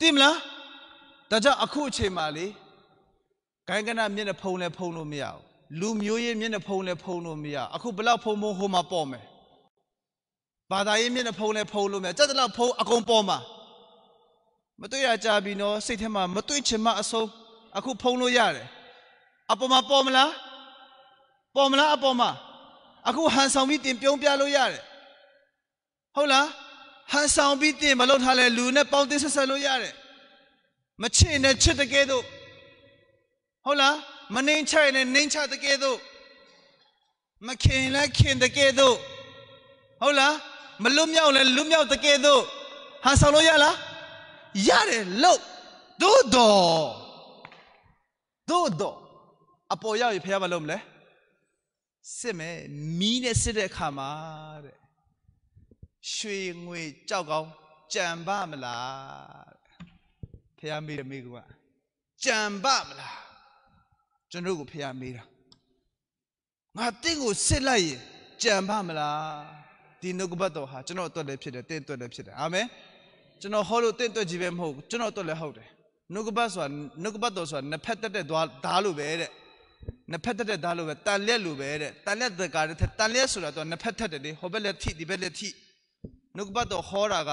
သိမလားဒါကြောင့်အခုအချိန်မှာလေဂိုင်းကနမျက်နှာဖုံးလဲဖုံးလို့မရဘူးလူမျိုးရေးမျက်နှာဖုံးလဲဖုံးလို့မရအခုဘလောက်ဖုံးဖုံးဟိုမှာပေါ်မယ်ဘာသာရေးမျက်နှာဖုံးလဲဖုံးလို့မရကြက်တလောက်ဖုံးအကုန်ပေါ်မှာမတွေ့ရကြပြီနော်စိတ်ထဲမှာမတွေ့ချင်မှအဆုံးအခုဖုံးလို့ရတယ်အပေါ်မှာပေါ်မလားပေါ်မလားအပေါ်မှာအခုဟန်ဆောင်ပြီးတင်ပြုံးပြလို့ရတယ်ဟုတ်လားဟန်ဆောင်ပြီးတင် မလုပ်ထားလဲလူနဲ့ပေါင်းသင်းဆက်ဆက်လို့ရတယ်မချစ်နဲ့ချစ်တကယ်တော့ဟုတ်လားမနှိမ်ချနဲ့နှိမ်ချတကယ်တော့မခင်လဲခင်တကယ်တော့ဟုတ်လားမလွတ်မြောက်လဲလွတ်မြောက်တကယ်တော့ဟန်ဆောင်လို့ရလားရတယ်လို့သို့တော်သို့တော်အပေါ်ရောက်ရင်ဖះမလုပ်မလဲစစ်မယ်မီးနဲ့စစ်တဲ့အခါမှာတဲ့ရွှေငွေကြောက်ကောင်းကြံပါမလားဖះမေးတယ်မိကကြံပါမလားကျွန်တော်ကိုဖះမေးတာငါတင့်ကိုစစ်လိုက်ရင်ကြံပါမလားဒီနှုတ်ကပတ်တော်ဟာကျွန်တော်အတွက်လည်းဖြစ်တယ်တင့်အတွက်လည်းဖြစ်တယ်အာမင်ကျွန်တော်ဟောလို့တင့်အတွက်ကြီးပဲမဟုတ်ဘူးကျွန်တော်အတွက်လည်းဟုတ်တယ်နှုတ်ကပတ်ဆိုတာနှုတ်ကပတ်တော်ဆိုတာနှစ်ဖက်တက်တဲ့ဓာတ်လိုပဲတဲ့နှစ်ဖက်တက်တဲ့ဓာတ်လိုပဲတန်လက်လိုပဲတဲ့တန်လက်တကာတဲ့တန်လက်ဆိုတာတော့နှစ်ဖက်တက်တယ်လေဟောဘက်လက်ထိဒီဘက်လက်ထိနှုတ်ကပတ်တော်ဟောတာက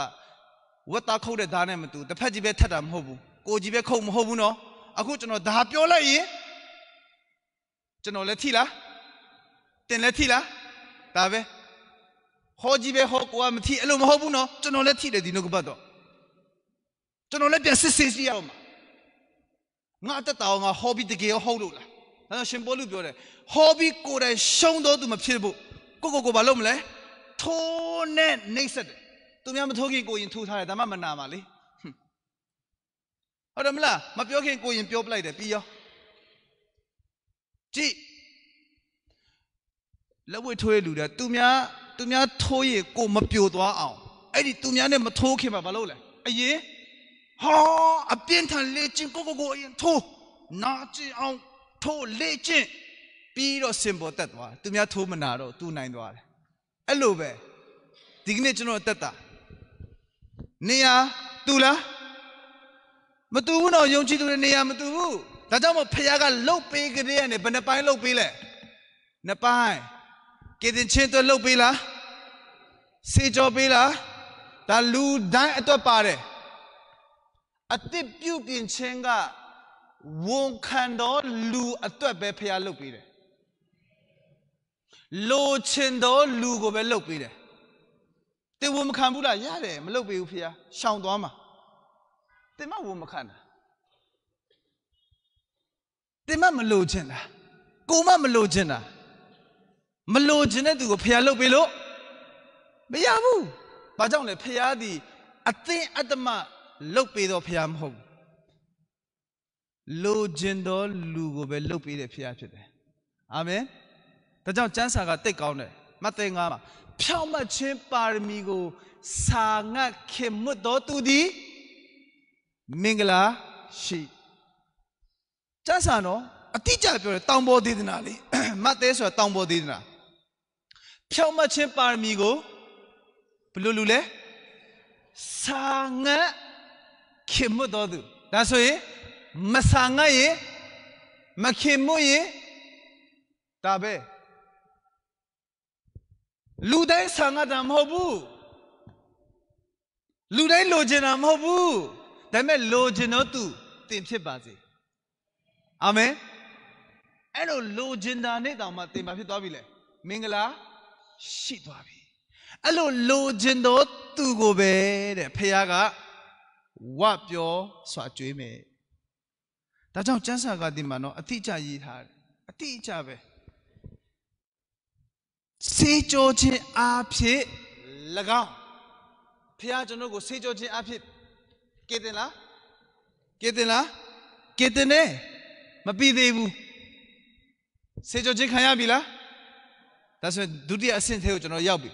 ဝတ်တာခုတ်တဲ့ဓာတ်နဲ့မတူတစ်ဖက်ကြီးပဲထက်တာမဟုတ်ဘူးကိုကြီးပဲခုတ်မဟုတ်ဘူးနော်အခုကျွန်တော်ဒါပြောလိုက်ရင်ကျွန်တော်လည်းထိလားတင်လည်းထိလားဒါပဲဟောကြီးပဲဟောကိုကမထိအဲ့လိုမဟုတ်ဘူးနော်ကျွန်တော်လည်းထိတယ်ဒီနှုတ်ကပတ်တော်ကျွန်တော်လည်းပြန်စစ်ဆေးကြည့်ရအောင်ငါအသက်တာအောင်ငါ hobby တကယ်ရောဟုတ်လို့လားဒါကြောင့်ရှင်ပေါ်လူပြောတယ် hobby ကိုယ်တိုင်ရှုံးတော့သူမဖြစ်ဘူးကိုကိုကိုဘာလုပ်မလဲထိုးနဲ့နှိမ့်ဆက်တယ်သူများမထိုးခင်ကိုရင်ထိုးထားတယ်ဒါမှမနာပါလေဟုတ်တယ်မလားမပြောခင်ကိုရင်ပြောပလိုက်တယ်ပြီးရောကြည့်လက်ဝဲထိုးရလူတာသူများသူများထိုးရင်ကိုမပြိုသွားအောင်အဲ့ဒီသူများနဲ့မထိုးခင်မှာဘာလုပ်လဲအရင်ဟာအပြင်းထန်လေ့ကျင့်ကိုကိုကိုအရင်ထိုးနာကျင်အောင်ထိုးလေ့ကျင့်ပြီးတော့စင်ပေါ်တက်သွားသူများထိုးမနာတော့သူနိုင်သွားတယ်အဲ့လိုပဲဒီကနေ့ကျွန်တော်တက်တာနေရာတူလားမတူဘူးတော့ယုံကြည်သူတွေနေရာမတူဘူးဒါကြောင့်မို့ဖခင်ကလှုပ်ပေးကြတဲ့ကနေဘယ်နှပိုင်းလှုပ်ပေးလဲနှစ်ပိုင်းကေတင်ချင်းအတွက်လှုပ်ပေးလားစေကြောပေးလားဒါလူတိုင်းအတွက်ပါတယ်အစ်စ်ပြုတ်ပြင်ခြင်းကဝန်ခံတော်လူအတွက်ပဲဖျားလုပ်ပေးတယ်လိုချင်တော်လူကိုပဲလုပ်ပေးတယ်တင်ဝန်မခံဘူးလားရတယ်မလုပ်ပေးဘူးဖျားရှောင်သွားမှာတင်မဝန်မခံတာတင်မမလိုချင်တာကိုမမလိုချင်တာမလိုချင်တဲ့သူကိုဖျားလုပ်ပေးလို့မရဘူးဘာကြောင့်လဲဖျားသည် အသင်အတ္တမလှုပ်ပေးတော့ဖရာမဟုတ်ဘူးလိုချင်သောလူကိုပဲလှုပ်ပေးတဲ့ဖရာဖြစ်တယ်အာမင်ဒါကြောင့်ကျမ်းစာကတိတ်ကောင်းတယ်မဿဲ9မှာဖြောင့်မတ်ခြင်းပါရမီကိုစာငတ်ခင်မွတ်တော်သူသည်မင်္ဂလာရှိကျမ်းစာနော်အတိအကျပြောတယ်တောင်ပေါ်ဒေသနာလေးမဿဲဆိုတာတောင်ပေါ်ဒေသနာဖြောင့်မတ်ခြင်းပါရမီကိုဘယ်လိုလူလဲစာငတ်ခင်မွတ်တော်သူဒါဆိုရင်မဆာငတ်ရင်မခင်မွတ်ရင်ဒါပဲလူတိုင်းဆာငတ်တာမဟုတ်ဘူးလူတိုင်းလိုချင်တာမဟုတ်ဘူးဒါပေမဲ့လိုချင်တော့သူတင်ဖြစ်ပါစေအာမင်အဲ့လိုလိုချင်တာနဲ့တောင်မှတင်ပါဖြစ်သွားပြီလေမင်္ဂလာရှိသွားပြီအဲ့လိုလိုချင်တော့သူကိုပဲတဲ့ဖခင်ကဝပြောစွာကြွေးမယ်ဒါကြောင့်ကျမ်းစာကဒီမှာနော်အတိအကျရေးထားတယ်အတိအကျပဲစေကြောခြင်းအဖြစ်၎င်းဖခင်ကျွန်တော်ကိုစေကြောခြင်းအဖြစ်ကေတင်လားကေတင်လားကေတင်နေမပြီးသေးဘူးစေကြောခြင်းခံရပြီလားဒါဆိုဒုတိယအဆင့်သေးကိုကျွန်တော်ရောက်ပြီ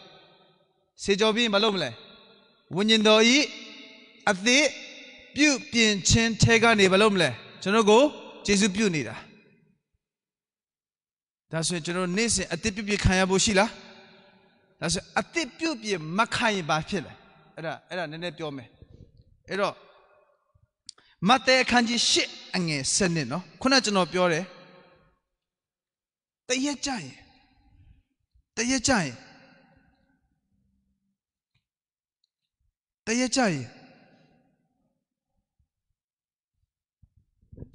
စေကြောပြီးမလုပ်မလဲဝိညာဉ်တော်ဤအသစ်ပြုပြင်ခြင်းထဲကနေဘာလို့မလဲကျွန်တော်ကိုယေရှုပြုနေတာဒါဆိုရင်ကျွန်တော်နေ့စဉ်အသစ်ပြုပြင်ခံရဖို့ရှိလားဒါဆိုအသစ်ပြုပြင်မခံရင်ဘာဖြစ်လဲအဲ့ဒါအဲ့ဒါနည်းနည်းပြောမယ်အဲ့တော့မဿဲအခန်းကြီး၈အငယ်၁၂နော်ခုနကျွန်တော်ပြောတယ်တရက်ကြရင်တရက်ကြရင်တရက်ကြရင်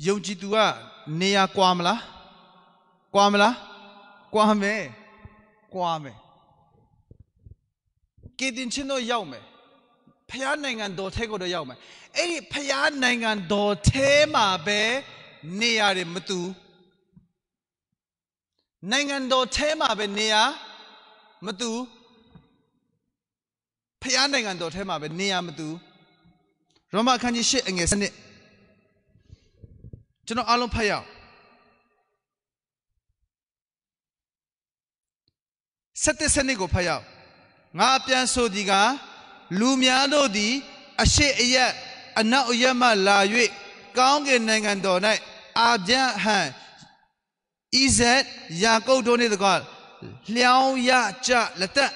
ယုံကြည်သူကနေရာကွာမလားကွာမလားကွာမယ်ကွာမယ်ကေတင်ချင်းတော့ရောက်မယ်ဖျားနိုင်ငံတော်ထဲကိုတော့ရောက်မယ်အဲ့ဒီဖျားနိုင်ငံတော်ထဲမှာပဲနေရာတွေမတူနိုင်ငံတော်ထဲမှာပဲနေရာမတူဖျားနိုင်ငံတော်ထဲမှာပဲနေရာမတူရောမအခန်းကြီး၈အငယ်၁ကျွန်တော်အားလုံးဖတ်ရအောင်ဆက်တဲ့စနစ်ကိုဖတ်ရအောင်ငါအပြန်ဆိုဒီကလူများတို့သည် အရှိအယက်အနောက်အယက်မှလာ၍ကောင်းကင်နိုင်ငံတော်၌အာဗျန်ဟန်ဣဇက်ယာကုပ်တို့နှင့်တကားလျောင်းရကြလက်တက်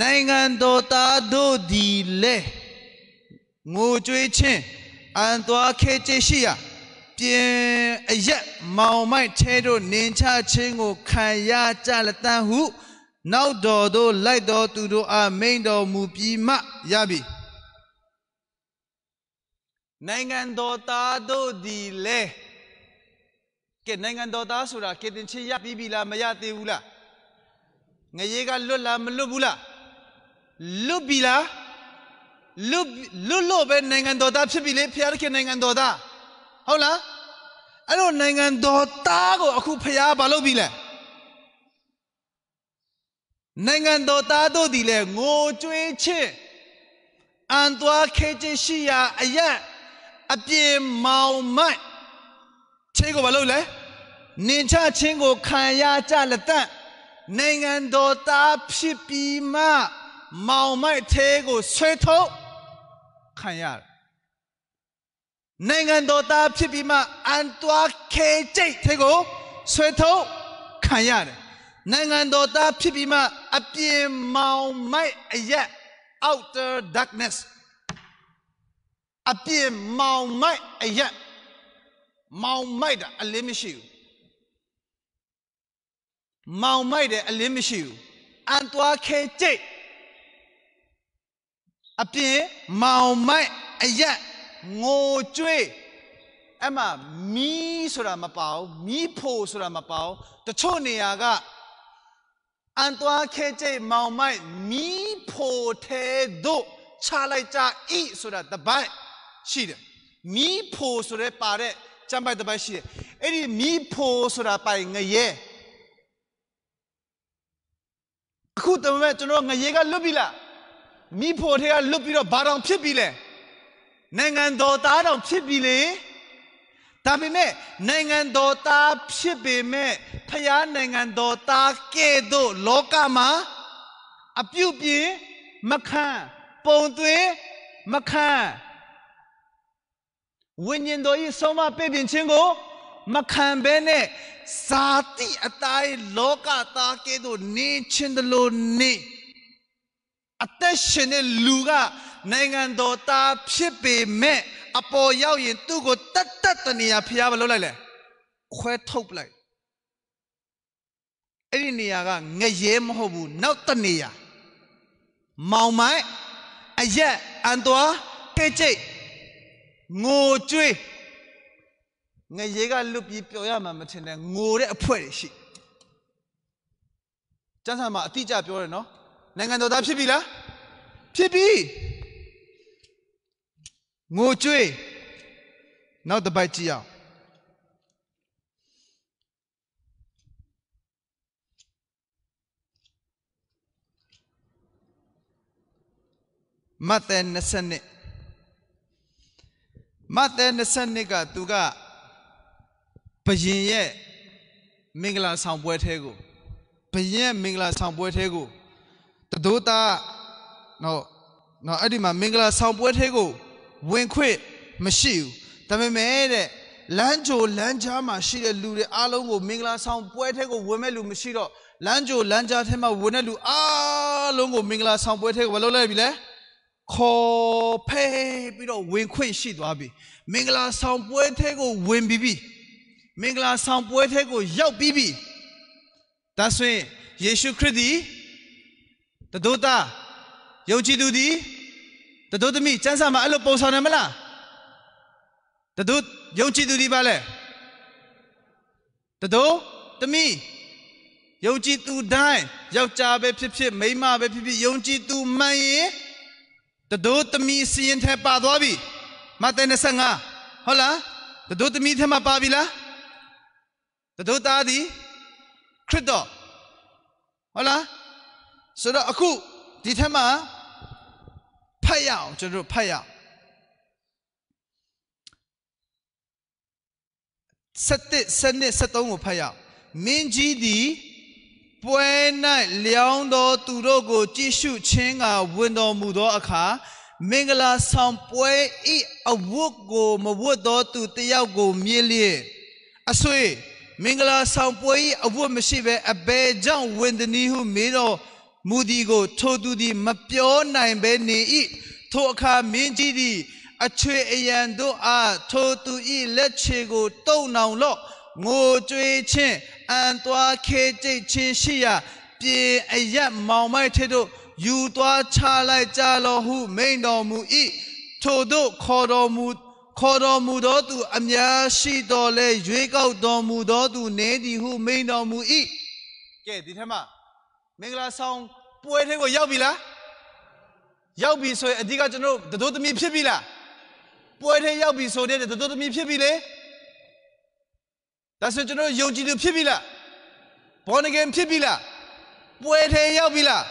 နိုင်ငံတော်သားတို့သည်လဲငိုကြွေးခြင်းအံသွားခဲကြရှိရာပြင်အရက်မောင်မိုက်ထဲတို့နင်ချခြင်းကိုခံရကြလက်တန်းဟု နောက်တော်သို့လိုက်တော်သူတို့အားမိန်တော်မူပြီးမှရပြီနိုင်ငံတော်သားတို့ဒီလေကဲနိုင်ငံတော်သားဆိုတာကေတင်ချေရပြီးပြီလားမရသေးဘူးလားငရေကလွတ်လားမလွတ်ဘူးလားလွတ်ပြီလားလွတ်လွတ်လို့ပဲနိုင်ငံတော်သားဖြစ်ပြီလေဖျားခင်နိုင်ငံတော်သားဟုတ်လားအဲ့တော့နိုင်ငံတော်သားကိုအခုဖျားဘာလုပ်ပြီလဲနိုင်ငံတော်သားတို့ဒီလဲငိုကြွေးချစ်အန်သွားခဲချင်းရှိရာအရက်အပြေမောင်မိုက်ခြေကိုဘာလုပ်လဲနင်ချချင်းကိုခံရကြလက်တန့်နိုင်ငံတော်သားဖြစ်ပြီးမှမောင်မိုက်သေးကိုဆွဲထုတ်ခံရတယ်နိုင်ငံတော်သားဖြစ်ပြီးမှအန်တွာခေကျိတ်ထဲကိုဆွေထုတ်ခံရတယ်နိုင်ငံတော်သားဖြစ်ပြီးမှအပြင်းမောင်မိုက်အရက် outer darkness အပြင်းမောင်မိုက်အရက်မောင်မိုက်တာအလင်းမရှိဘူးမောင်မိုက်တယ်အလင်းမရှိဘူးအန်တွာခေကျိတ်အပြင်းမောင်မိုက်အရက်ငိုကြွေးအဲ့မှာမီးဆိုတာမပေါအောင်မီးဖို့ဆိုတာမပေါအောင်တချို့နေရာကအန်သွာခဲကျိတ်မောင်မိုက်မီးဖို့တဲ့တို့ချလိုက်ကြဤဆိုတာတပိုက်ရှိတယ်မီးဖို့ဆိုတဲ့ပါတဲ့ကျမ်းပိုက်တပိုက်ရှိတယ်အဲ့ဒီမီးဖို့ဆိုတာပိုင်ငရဲအခုတမဲ့ကျွန်တော်ငရေကလွတ်ပြီလားမီးဖို့ထဲကလွတ်ပြီးတော့ဘာတောင်ဖြစ်ပြီလဲနိုင်ငံတော်သားတော်ဖြစ်ပြီလေဒါပေမဲ့နိုင်ငံတော်သားဖြစ်ပေမဲ့ဖျားနိုင်ငံတော်သားကဲ့သို့လောကမှာအပြုတ်ပြင်းမခံပုံသွင်းမခံဝိညာဉ်တော်၏ဆုံးမပြည့်ပြင်ခြင်းကို မခံဘဲနဲ့ဇာတိအတိုင်းလောကသားကဲ့သို့နေခြင်းတလို့နေအသက်ရှင်တဲ့လူကနိုင်ငံတော်သားဖြစ်ပေမဲ့အပေါ်ရောက်ရင်သူ့ကိုတတ်တတ်တနေရဖျားမလုပ်လိုက်လဲခွဲထုတ်ပလိုက်အဲ့ဒီနေရာကငရဲမဟုတ်ဘူးနောက်တနေရာမောင်မိုက်အရက်အန်သွာကဲကျိတ်ငိုကြွေးငရေကလွတ်ပြီးပျော်ရမှာမထင်တဲ့ငိုတဲ့အဖွဲတွေရှိကျန်းစာမှာအတိအကျပြောတယ်နော်နိုင်ငံတော်သားဖြစ်ပြီလားဖြစ်ပြီငိုကြွေးနောက်တစ်ပိုက်ကြည့်အောင်မတ်သဲ20မတ်သဲ20ကသူကဘယင်ရဲ့မင်္ဂလာဆောင်ပွဲထဲကိုဘယင်ရဲ့မင်္ဂလာဆောင်ပွဲထဲကိုတဒိုးသားနော်နော်အဲ့ဒီမှာမင်္ဂလာဆောင်ပွဲထဲကိုဝင်ခွင့်မရှိဘူးဒါပေမဲ့တဲ့လမ်းကြိုလမ်းကြားမှာရှိတဲ့လူတွေအားလုံးကိုမင်္ဂလာဆောင်ပွဲထဲကိုဝင်မဲ့လူမရှိတော့လမ်းကြိုလမ်းကြားထဲမှာဝင်တဲ့လူအားလုံးကိုမင်္ဂလာဆောင်ပွဲထဲကိုမလုပ်လိုက်ပြီလဲခေါ်ဖဲပြီးတော့ဝင်ခွင့်ရှိသွားပြီမင်္ဂလာဆောင်ပွဲထဲကိုဝင်ပြီးပြီမင်္ဂလာဆောင်ပွဲထဲကိုရောက်ပြီးပြီဒါဆိုရင်ယေရှုခရစ်သည်တဒုတာယုံကြည်သူသည်တတို့သမီးစံစာမှာအဲ့လိုပုံဆောင်တယ်မလားတတို့ယုံကြည်သူဒီပါလဲတတို့သမီးယုံကြည်သူတိုင်းယောက်ျားပဲဖြစ်ဖြစ်မိန်းမပဲဖြစ်ဖြစ်ယုံကြည်သူမှန်ရင်တတို့သမီးစီရင်ထဲပါသွားပြီမတ်တဲ့25ဟုတ်လားတတို့သမီးထဲမှာပါပြီလားတတို့သားဒီခရစ်တော်ဟုတ်လားဆိုတော့အခုဒီထဲမှာဖတ်ရအောင်ကျွန်တော်တို့ဖတ်ရအောင်7 7 7ကိုဖတ်ရအောင်မင်းကြီးသည်ပွဲ၌လျောင်းသောသူတို့ကိုကြည့်ရှုခြင်းကဝင်တော်မူသောအခါမင်္ဂလာဆောင်ပွဲဤအဝတ်ကိုမဝတ်သောသူတယောက်ကိုမြည်လျက်အဆွေမင်္ဂလာဆောင်ပွဲဤအဝတ်မရှိဘဲအဘယ်ကြောင့်ဝင်သည်နည်းဟုမေးတော့မူဒီကိုထိုသူသည်မပြောနိုင်ဘဲနေ၏ထိုအခါမင်းကြီးသည်အချွေအယံတို့အားထိုသူ၏လက်ခြေကိုတုံနောင်လော့ငိုကြွေးခြင်းအံသွားခဲကြိတ်ခြင်းရှိရာပြေအယက်မောင်မိုက်ထတို့ယူသွားချလိုက်ကြလောဟုမိန်တော်မူ၏ထိုတို့ခေါ်တော်မူခေါ်တော်မူသောသူအများရှိတော်လဲရွေးကောက်တော်မူသောသူနေသည်ဟုမိန်တော်မူ၏ကဲဒီထက်မှာမင်္ဂလာဆောင်ပွဲထဲကိုရောက်ပြီလားရောက်ပြီဆိုရင်အဓိကကျွန်တော်တို့တတို့သမီးဖြစ်ပြီလားပွဲထဲရောက်ပြီဆိုတဲ့တတို့သမီးဖြစ်ပြီလေဒါဆိုကျွန်တော်ယုံကြည်သူဖြစ်ပြီလားဘောနဂင်ဖြစ်ပြီလားပွဲထဲရောက်ပြီလား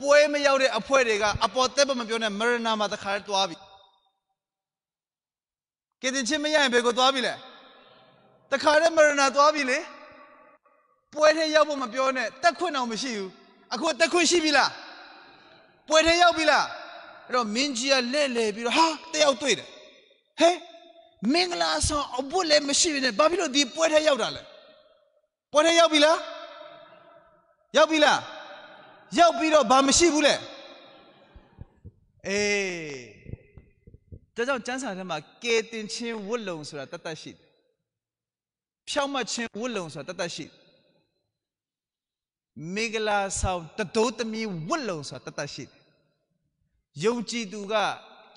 ပွဲမရောက်တဲ့အဖွဲတွေကအပေါ်တက်ပမပြောနဲ့မရဏမှာတခါတည်းသွားပြီကေတင်ချင်းမရရင်ဘယ်ကိုသွားပြီလဲတခါတည်းမရဏသွားပြီလေပွဲထဲရောက်ဖို့မပြောနဲ့တက်ခွင့်တော့မရှိဘူးအခုတက်ခွင့်ရှိပြီလားပွဲထဲရောက်ပြီလားအဲ့တော့မင်းကြီးကလဲ့လေပြီးတော့ဟာတယောက်တွေ့တယ်ဟဲမင်္ဂလာဆောင်အဘွတ်လည်းမရှိဘူးနဲ့ဘာဖြစ်လို့ဒီပွဲထဲရောက်တာလဲပွဲထဲရောက်ပြီလားရောက်ပြီလားရောက်ပြီးတော့ဘာမရှိဘူးလဲအေးဒါကြောင့်ကျမ်းစာထဲမှာကေတင်ချင်းဝတ်လုံဆိုတာတတ်တတ်ရှိတယ်ဖြောက်မှတ်ချင်းဝတ်လုံဆိုတာတတ်တတ်ရှိတယ်မင်္ဂလာဆောင်တတိုးသမီးဝတ်လုံဆိုတာတသက်ရှိတယ်ယုံကြည်သူက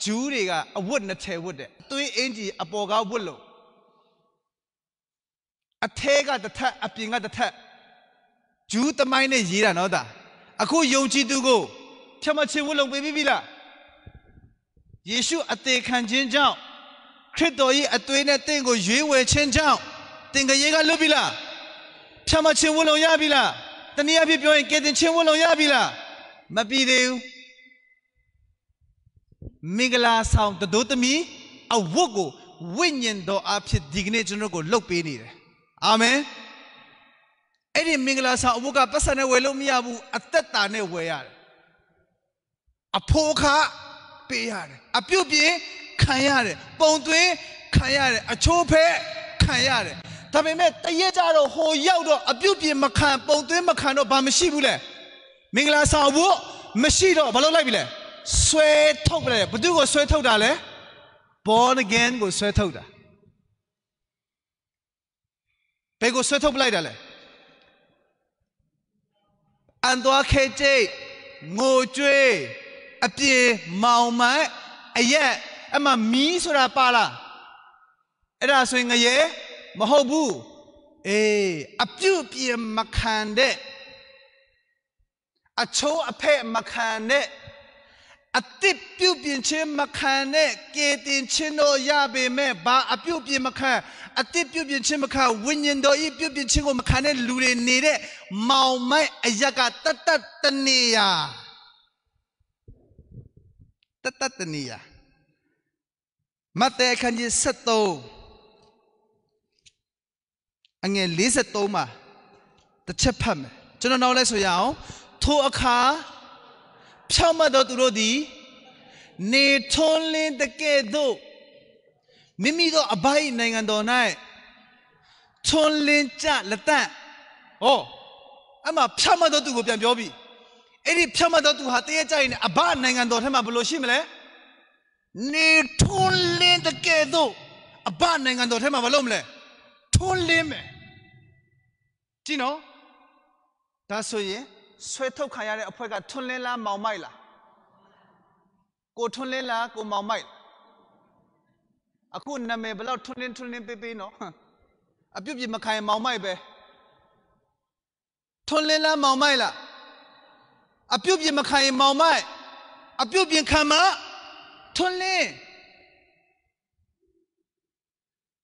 ဂျူးတွေကအဝတ်နှစ်ထည်ဝတ်တယ်အသွင်းအင်ကြီးအပေါ်ကဝတ်လုံအထဲကတစ်ထပ်အပြင်ကတစ်ထပ်ဂျူးသမိုင်းနဲ့ရေးတာနော်ဒါအခုယုံကြည်သူကိုဖြတ်မချင်းဝတ်လုံပေးပြီလားယေရှုအသေးခံခြင်းကြောင့်ခရစ်တော်၏အသွေးနဲ့တင့်ကိုရွေးဝယ်ခြင်းကြောင့်တင်ကလေးကလွတ်ပြီလားဖြတ်မချင်းဝတ်လုံရပြီလားတနည်းအားဖြင့်ပြောရင်ကယ်တင်ခြင်းဝင်လုံရပြီလားမပြီးသေးဘူးမင်္ဂလာဆောင်တတို့သမီးအဝတ်ကိုဝိညာဉ်တော်အဖြစ်ဒီကနေ့ကျွန်တော်ကိုလှုပ်ပေးနေတယ်အာမင်အဲ့ဒီမင်္ဂလာဆောင်အဝတ်ကပတ်စံနဲ့ဝယ်လို့မရဘူးအသက်တာနဲ့ဝယ်ရတယ်အဖို့ခပေးရတယ်အပြုတ်ပြင်းခံရတယ်ပုံသွင်းခံရတယ်အချိုးဖဲခံရတယ်ဒါပေမဲ့တရက်ကြတော့ဟိုရောက်တော့အပြုတ်ပြင်မခံပုံသွင်းမခံတော့ဘာမရှိဘူးလဲမင်္ဂလာဆောင်ဖို့မရှိတော့ဘာလုပ်လိုက်ပြီလဲဆွဲထုတ်ပြလိုက်ဘသူကိုဆွဲထုတ်တာလဲ born again ကိုဆွဲထုတ်တာဘယ်ကိုဆွဲထုတ်ပလိုက်တာလဲအန်သွားခဲကျိတ်ငိုကြွေးအပြေမောင်မိုက်အရက်အမမီးဆိုတာပါလားအဲ့ဒါဆိုရင်ငရဲမဟုတ်ဘူးအေးအပြုတ်ပြင်မခံတဲ့အချိုးအဖက်မခံတဲ့အတစ်ပြုတ်ပြင်ခြင်းမခံတဲ့ကေတင်ခြင်းတို့ရပေမဲ့ဘာအပြုတ်ပြင်မခံအတစ်ပြုတ်ပြင်ခြင်းမခံဝိညာဉ်တော်ဤပြုတ်ပြင်ခြင်းကိုမခံတဲ့လူတွေနေတဲ့မောင်မိုက်အရက်ကတတ်တတ်တနေရာတတ်တတ်တနေရာမတ်တဲခန်းကြီး73အငယ်53မှာတစ်ချက်ဖတ်မယ်ကျွန်တော်နောက်လဲဆိုရအောင်ထိုအခါဖြောင့်မတ်သောသူတို့သည်နေထွန်းလင်းတကယ်သို့မိမိတို့အဘိုက်နိုင်ငံတော်၌ထွန်းလင်းကြလက်တန့်ဟောအမှဖြောင့်မတ်သောသူကိုပြန်ပြောပြီအဲ့ဒီဖြောင့်မတ်သောသူဟာတရေကြိုင်နဲ့အဘနိုင်ငံတော်ထဲမှာဘယ်လိုရှိမလဲနေထွန်းလင်းတကယ်သို့အဘနိုင်ငံတော်ထဲမှာမလုပ်မလဲထွန်းလင်းမယ်ကြည့်နော်ဒါဆိုရင်ဆွဲထုတ်ခံရတဲ့အဖွဲကထွန်းလင်းလားမောင်မိုက်လားကိုထွန်းလင်းလားကိုမောင်မိုက်အခုနာမည်ဘလောက်ထွန်းလင်းထွန်းလင်းပေးပေးနော်အပြုတ်ပြမခံရင်မောင်မိုက်ပဲထွန်းလင်းလားမောင်မိုက်လားအပြုတ်ပြမခံရင်မောင်မိုက်အပြုတ်ပြခံမထွန်းလင်း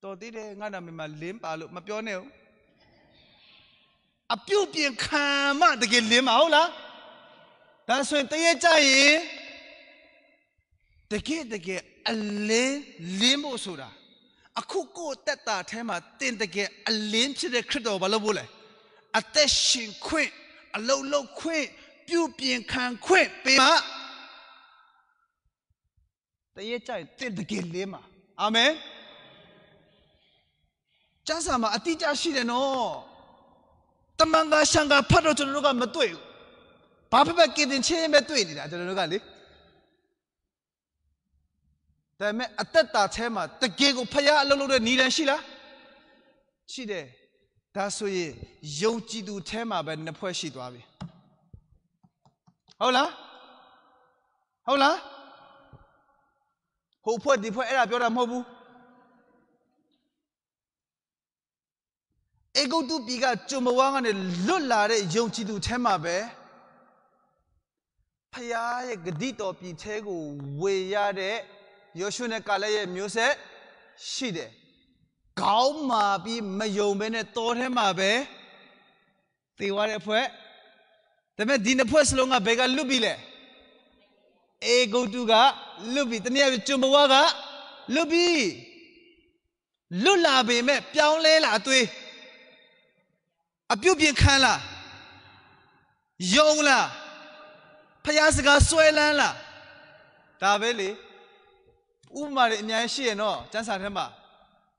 တော်သေးတယ်ငါနာမည်မှာလင်းပါလို့မပြောနဲ့ဘူးအပြုတ်ပြင်ခံမှတကယ်လင်းမှာဟုတ်လားဒါဆိုရင်တရက်ကြရင်တကယ်တကယ်အလင်းလင်းဖို့ဆိုတာအခုကိုယ်တက်တာအแทမှာတင်တကယ်အလင်းဖြစ်တဲ့ခရစ်တော်ဘာလို့ဖို့လဲအသက်ရှင်ခွင့်အလုံးလုံးခွင့်ပြုပြင်ခံခွင့်ပေးမှာတရက်ကြရင်တင်တကယ်လင်းမှာအာမင်ကျမ်းစာမှာအတိအကျရှိတယ်နော်တမန်ကရှန်ကဖတ်တော့ကျွန်တော်တို့ကမတွေ့ဘူးဘာဖြစ်ပဲကင်တင်ချင်းပဲတွေ့နေတာကျွန်တော်တို့ကလေဒါပေမဲ့အသက်တာထဲမှာတကယ်ကိုဖျားအလုပ်လုပ်တဲ့နီလန်ရှိလားရှိတယ်ဒါဆိုရင်ယုံကြည်သူထဲမှာပဲနှစ်ဖွဲ့ရှိသွားပြီဟုတ်လားဟုတ်လားဟိုဖွဲ့ဒီဖွဲ့အဲ့ဒါပြောတာမဟုတ်ဘူးအေဂုတ်တုပြည်ကဂျုံမဝါကနေလွတ်လာတဲ့ယုံကြည်သူထဲမှာပဲဖယားရဲ့ဂတိတော်ပြည်ထဲကိုဝေရတဲ့ယောရှုနဲ့ကာလက်ရဲ့မျိုးဆက်ရှိတယ်။ခေါင်းမာပြီးမယုံဘဲနဲ့တောထဲမှာပဲတည်သွားတဲ့ဖွဲ့ဒါပေမဲ့ဒီနှစ်ဖွဲ့စလုံးကဘယ်ကလွတ်ပြီလဲအေဂုတ်တုကလွတ်ပြီတနည်းအားဖြင့်ဂျုံမဝါကလွတ်ပြီလွတ်လာပေမဲ့ပြောင်းလဲလာအသွေးအပြုတ်ပြင်ခမ်းလားယုံလားဖျားစကားဆွဲလန်းလားဒါပဲလေဥပမာတွေအများကြီးရှိရနော်စံစာထဲမှာ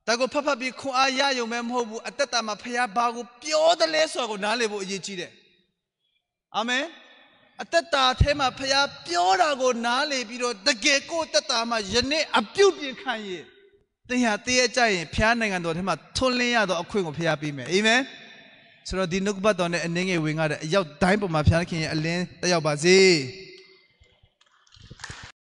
ဒါကိုဖတ်ဖတ်ပြီးခွန်အားရယုံမဲမဟုတ်ဘူးအသက်တာမှာဖျားဘာကိုပြောတယ်လဲဆိုတာကိုနားလည်ဖို့အရေးကြီးတယ်အာမင်အသက်တာထဲမှာဖျားပြောတာကိုနားလည်ပြီးတော့တကယ်ကိုသက်တာမှာယနေ့အပြုတ်ပြင်ခံရင်သင်ဟာတည့်ရကြရင်ဖျားနိုင်ငံတော်ထဲမှာထွန်းလင်းရသောအခွင့်ကိုဖျားပေးမယ်အာမင်ဆိုတော့ဒီနှုတ်ကပတ်တော်နဲ့အနှင်းငယ်ဝင်ရတဲ့အရောက်တိုင်းပုံမှာဘုရားခင်ရဲ့အလင်းတက်ရောက်ပါစေ။